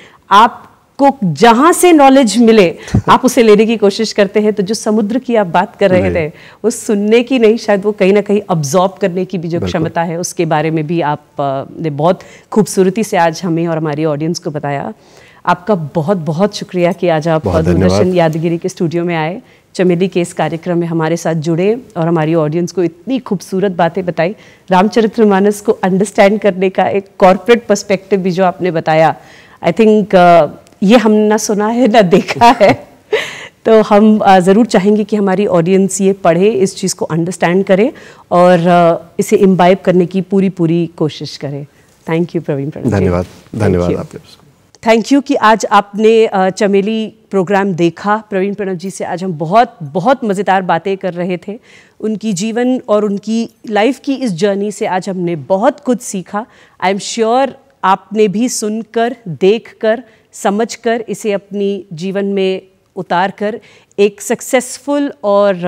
आप को जहां से नॉलेज मिले (laughs) आप उसे लेने की कोशिश करते हैं तो जो समुद्र की आप बात कर रहे थे वो सुनने की नहीं शायद वो कहीं ना कहीं अब्जॉर्ब करने की भी जो क्षमता है उसके बारे में भी आप ने बहुत खूबसूरती से आज हमें और हमारी ऑडियंस को बताया आपका बहुत बहुत शुक्रिया कि आज आप दूरदर्शन यादगिरी के स्टूडियो में आए चमेली के इस कार्यक्रम में हमारे साथ जुड़े और हमारी ऑडियंस को इतनी खूबसूरत बातें बताई रामचरितमानस को अंडरस्टैंड करने का एक कॉरपोरेट पर्सपेक्टिव भी जो आपने बताया आई थिंक ये हम ना सुना है ना देखा है तो हम ज़रूर चाहेंगे कि हमारी ऑडियंस ये पढ़े इस चीज़ को अंडरस्टैंड करे और इसे इम्बाइब करने की पूरी पूरी कोशिश करे थैंक यू प्रवीण धन्यवाद धन्यवाद आपके थैंक यू कि आज आपने चमेली प्रोग्राम देखा प्रवीण प्रणव जी से आज हम बहुत बहुत मज़ेदार बातें कर रहे थे उनकी जीवन और उनकी लाइफ की इस जर्नी से आज हमने बहुत कुछ सीखा आई एम श्योर आपने भी सुनकर देखकर समझकर इसे अपनी जीवन में उतार कर एक सक्सेसफुल और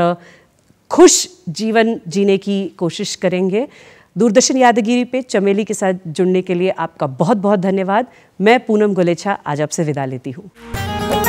खुश जीवन जीने की कोशिश करेंगे दूरदर्शन यादगिरी पे चमेली के साथ जुड़ने के लिए आपका बहुत बहुत धन्यवाद मैं पूनम गुलेछा आज आपसे विदा लेती हूँ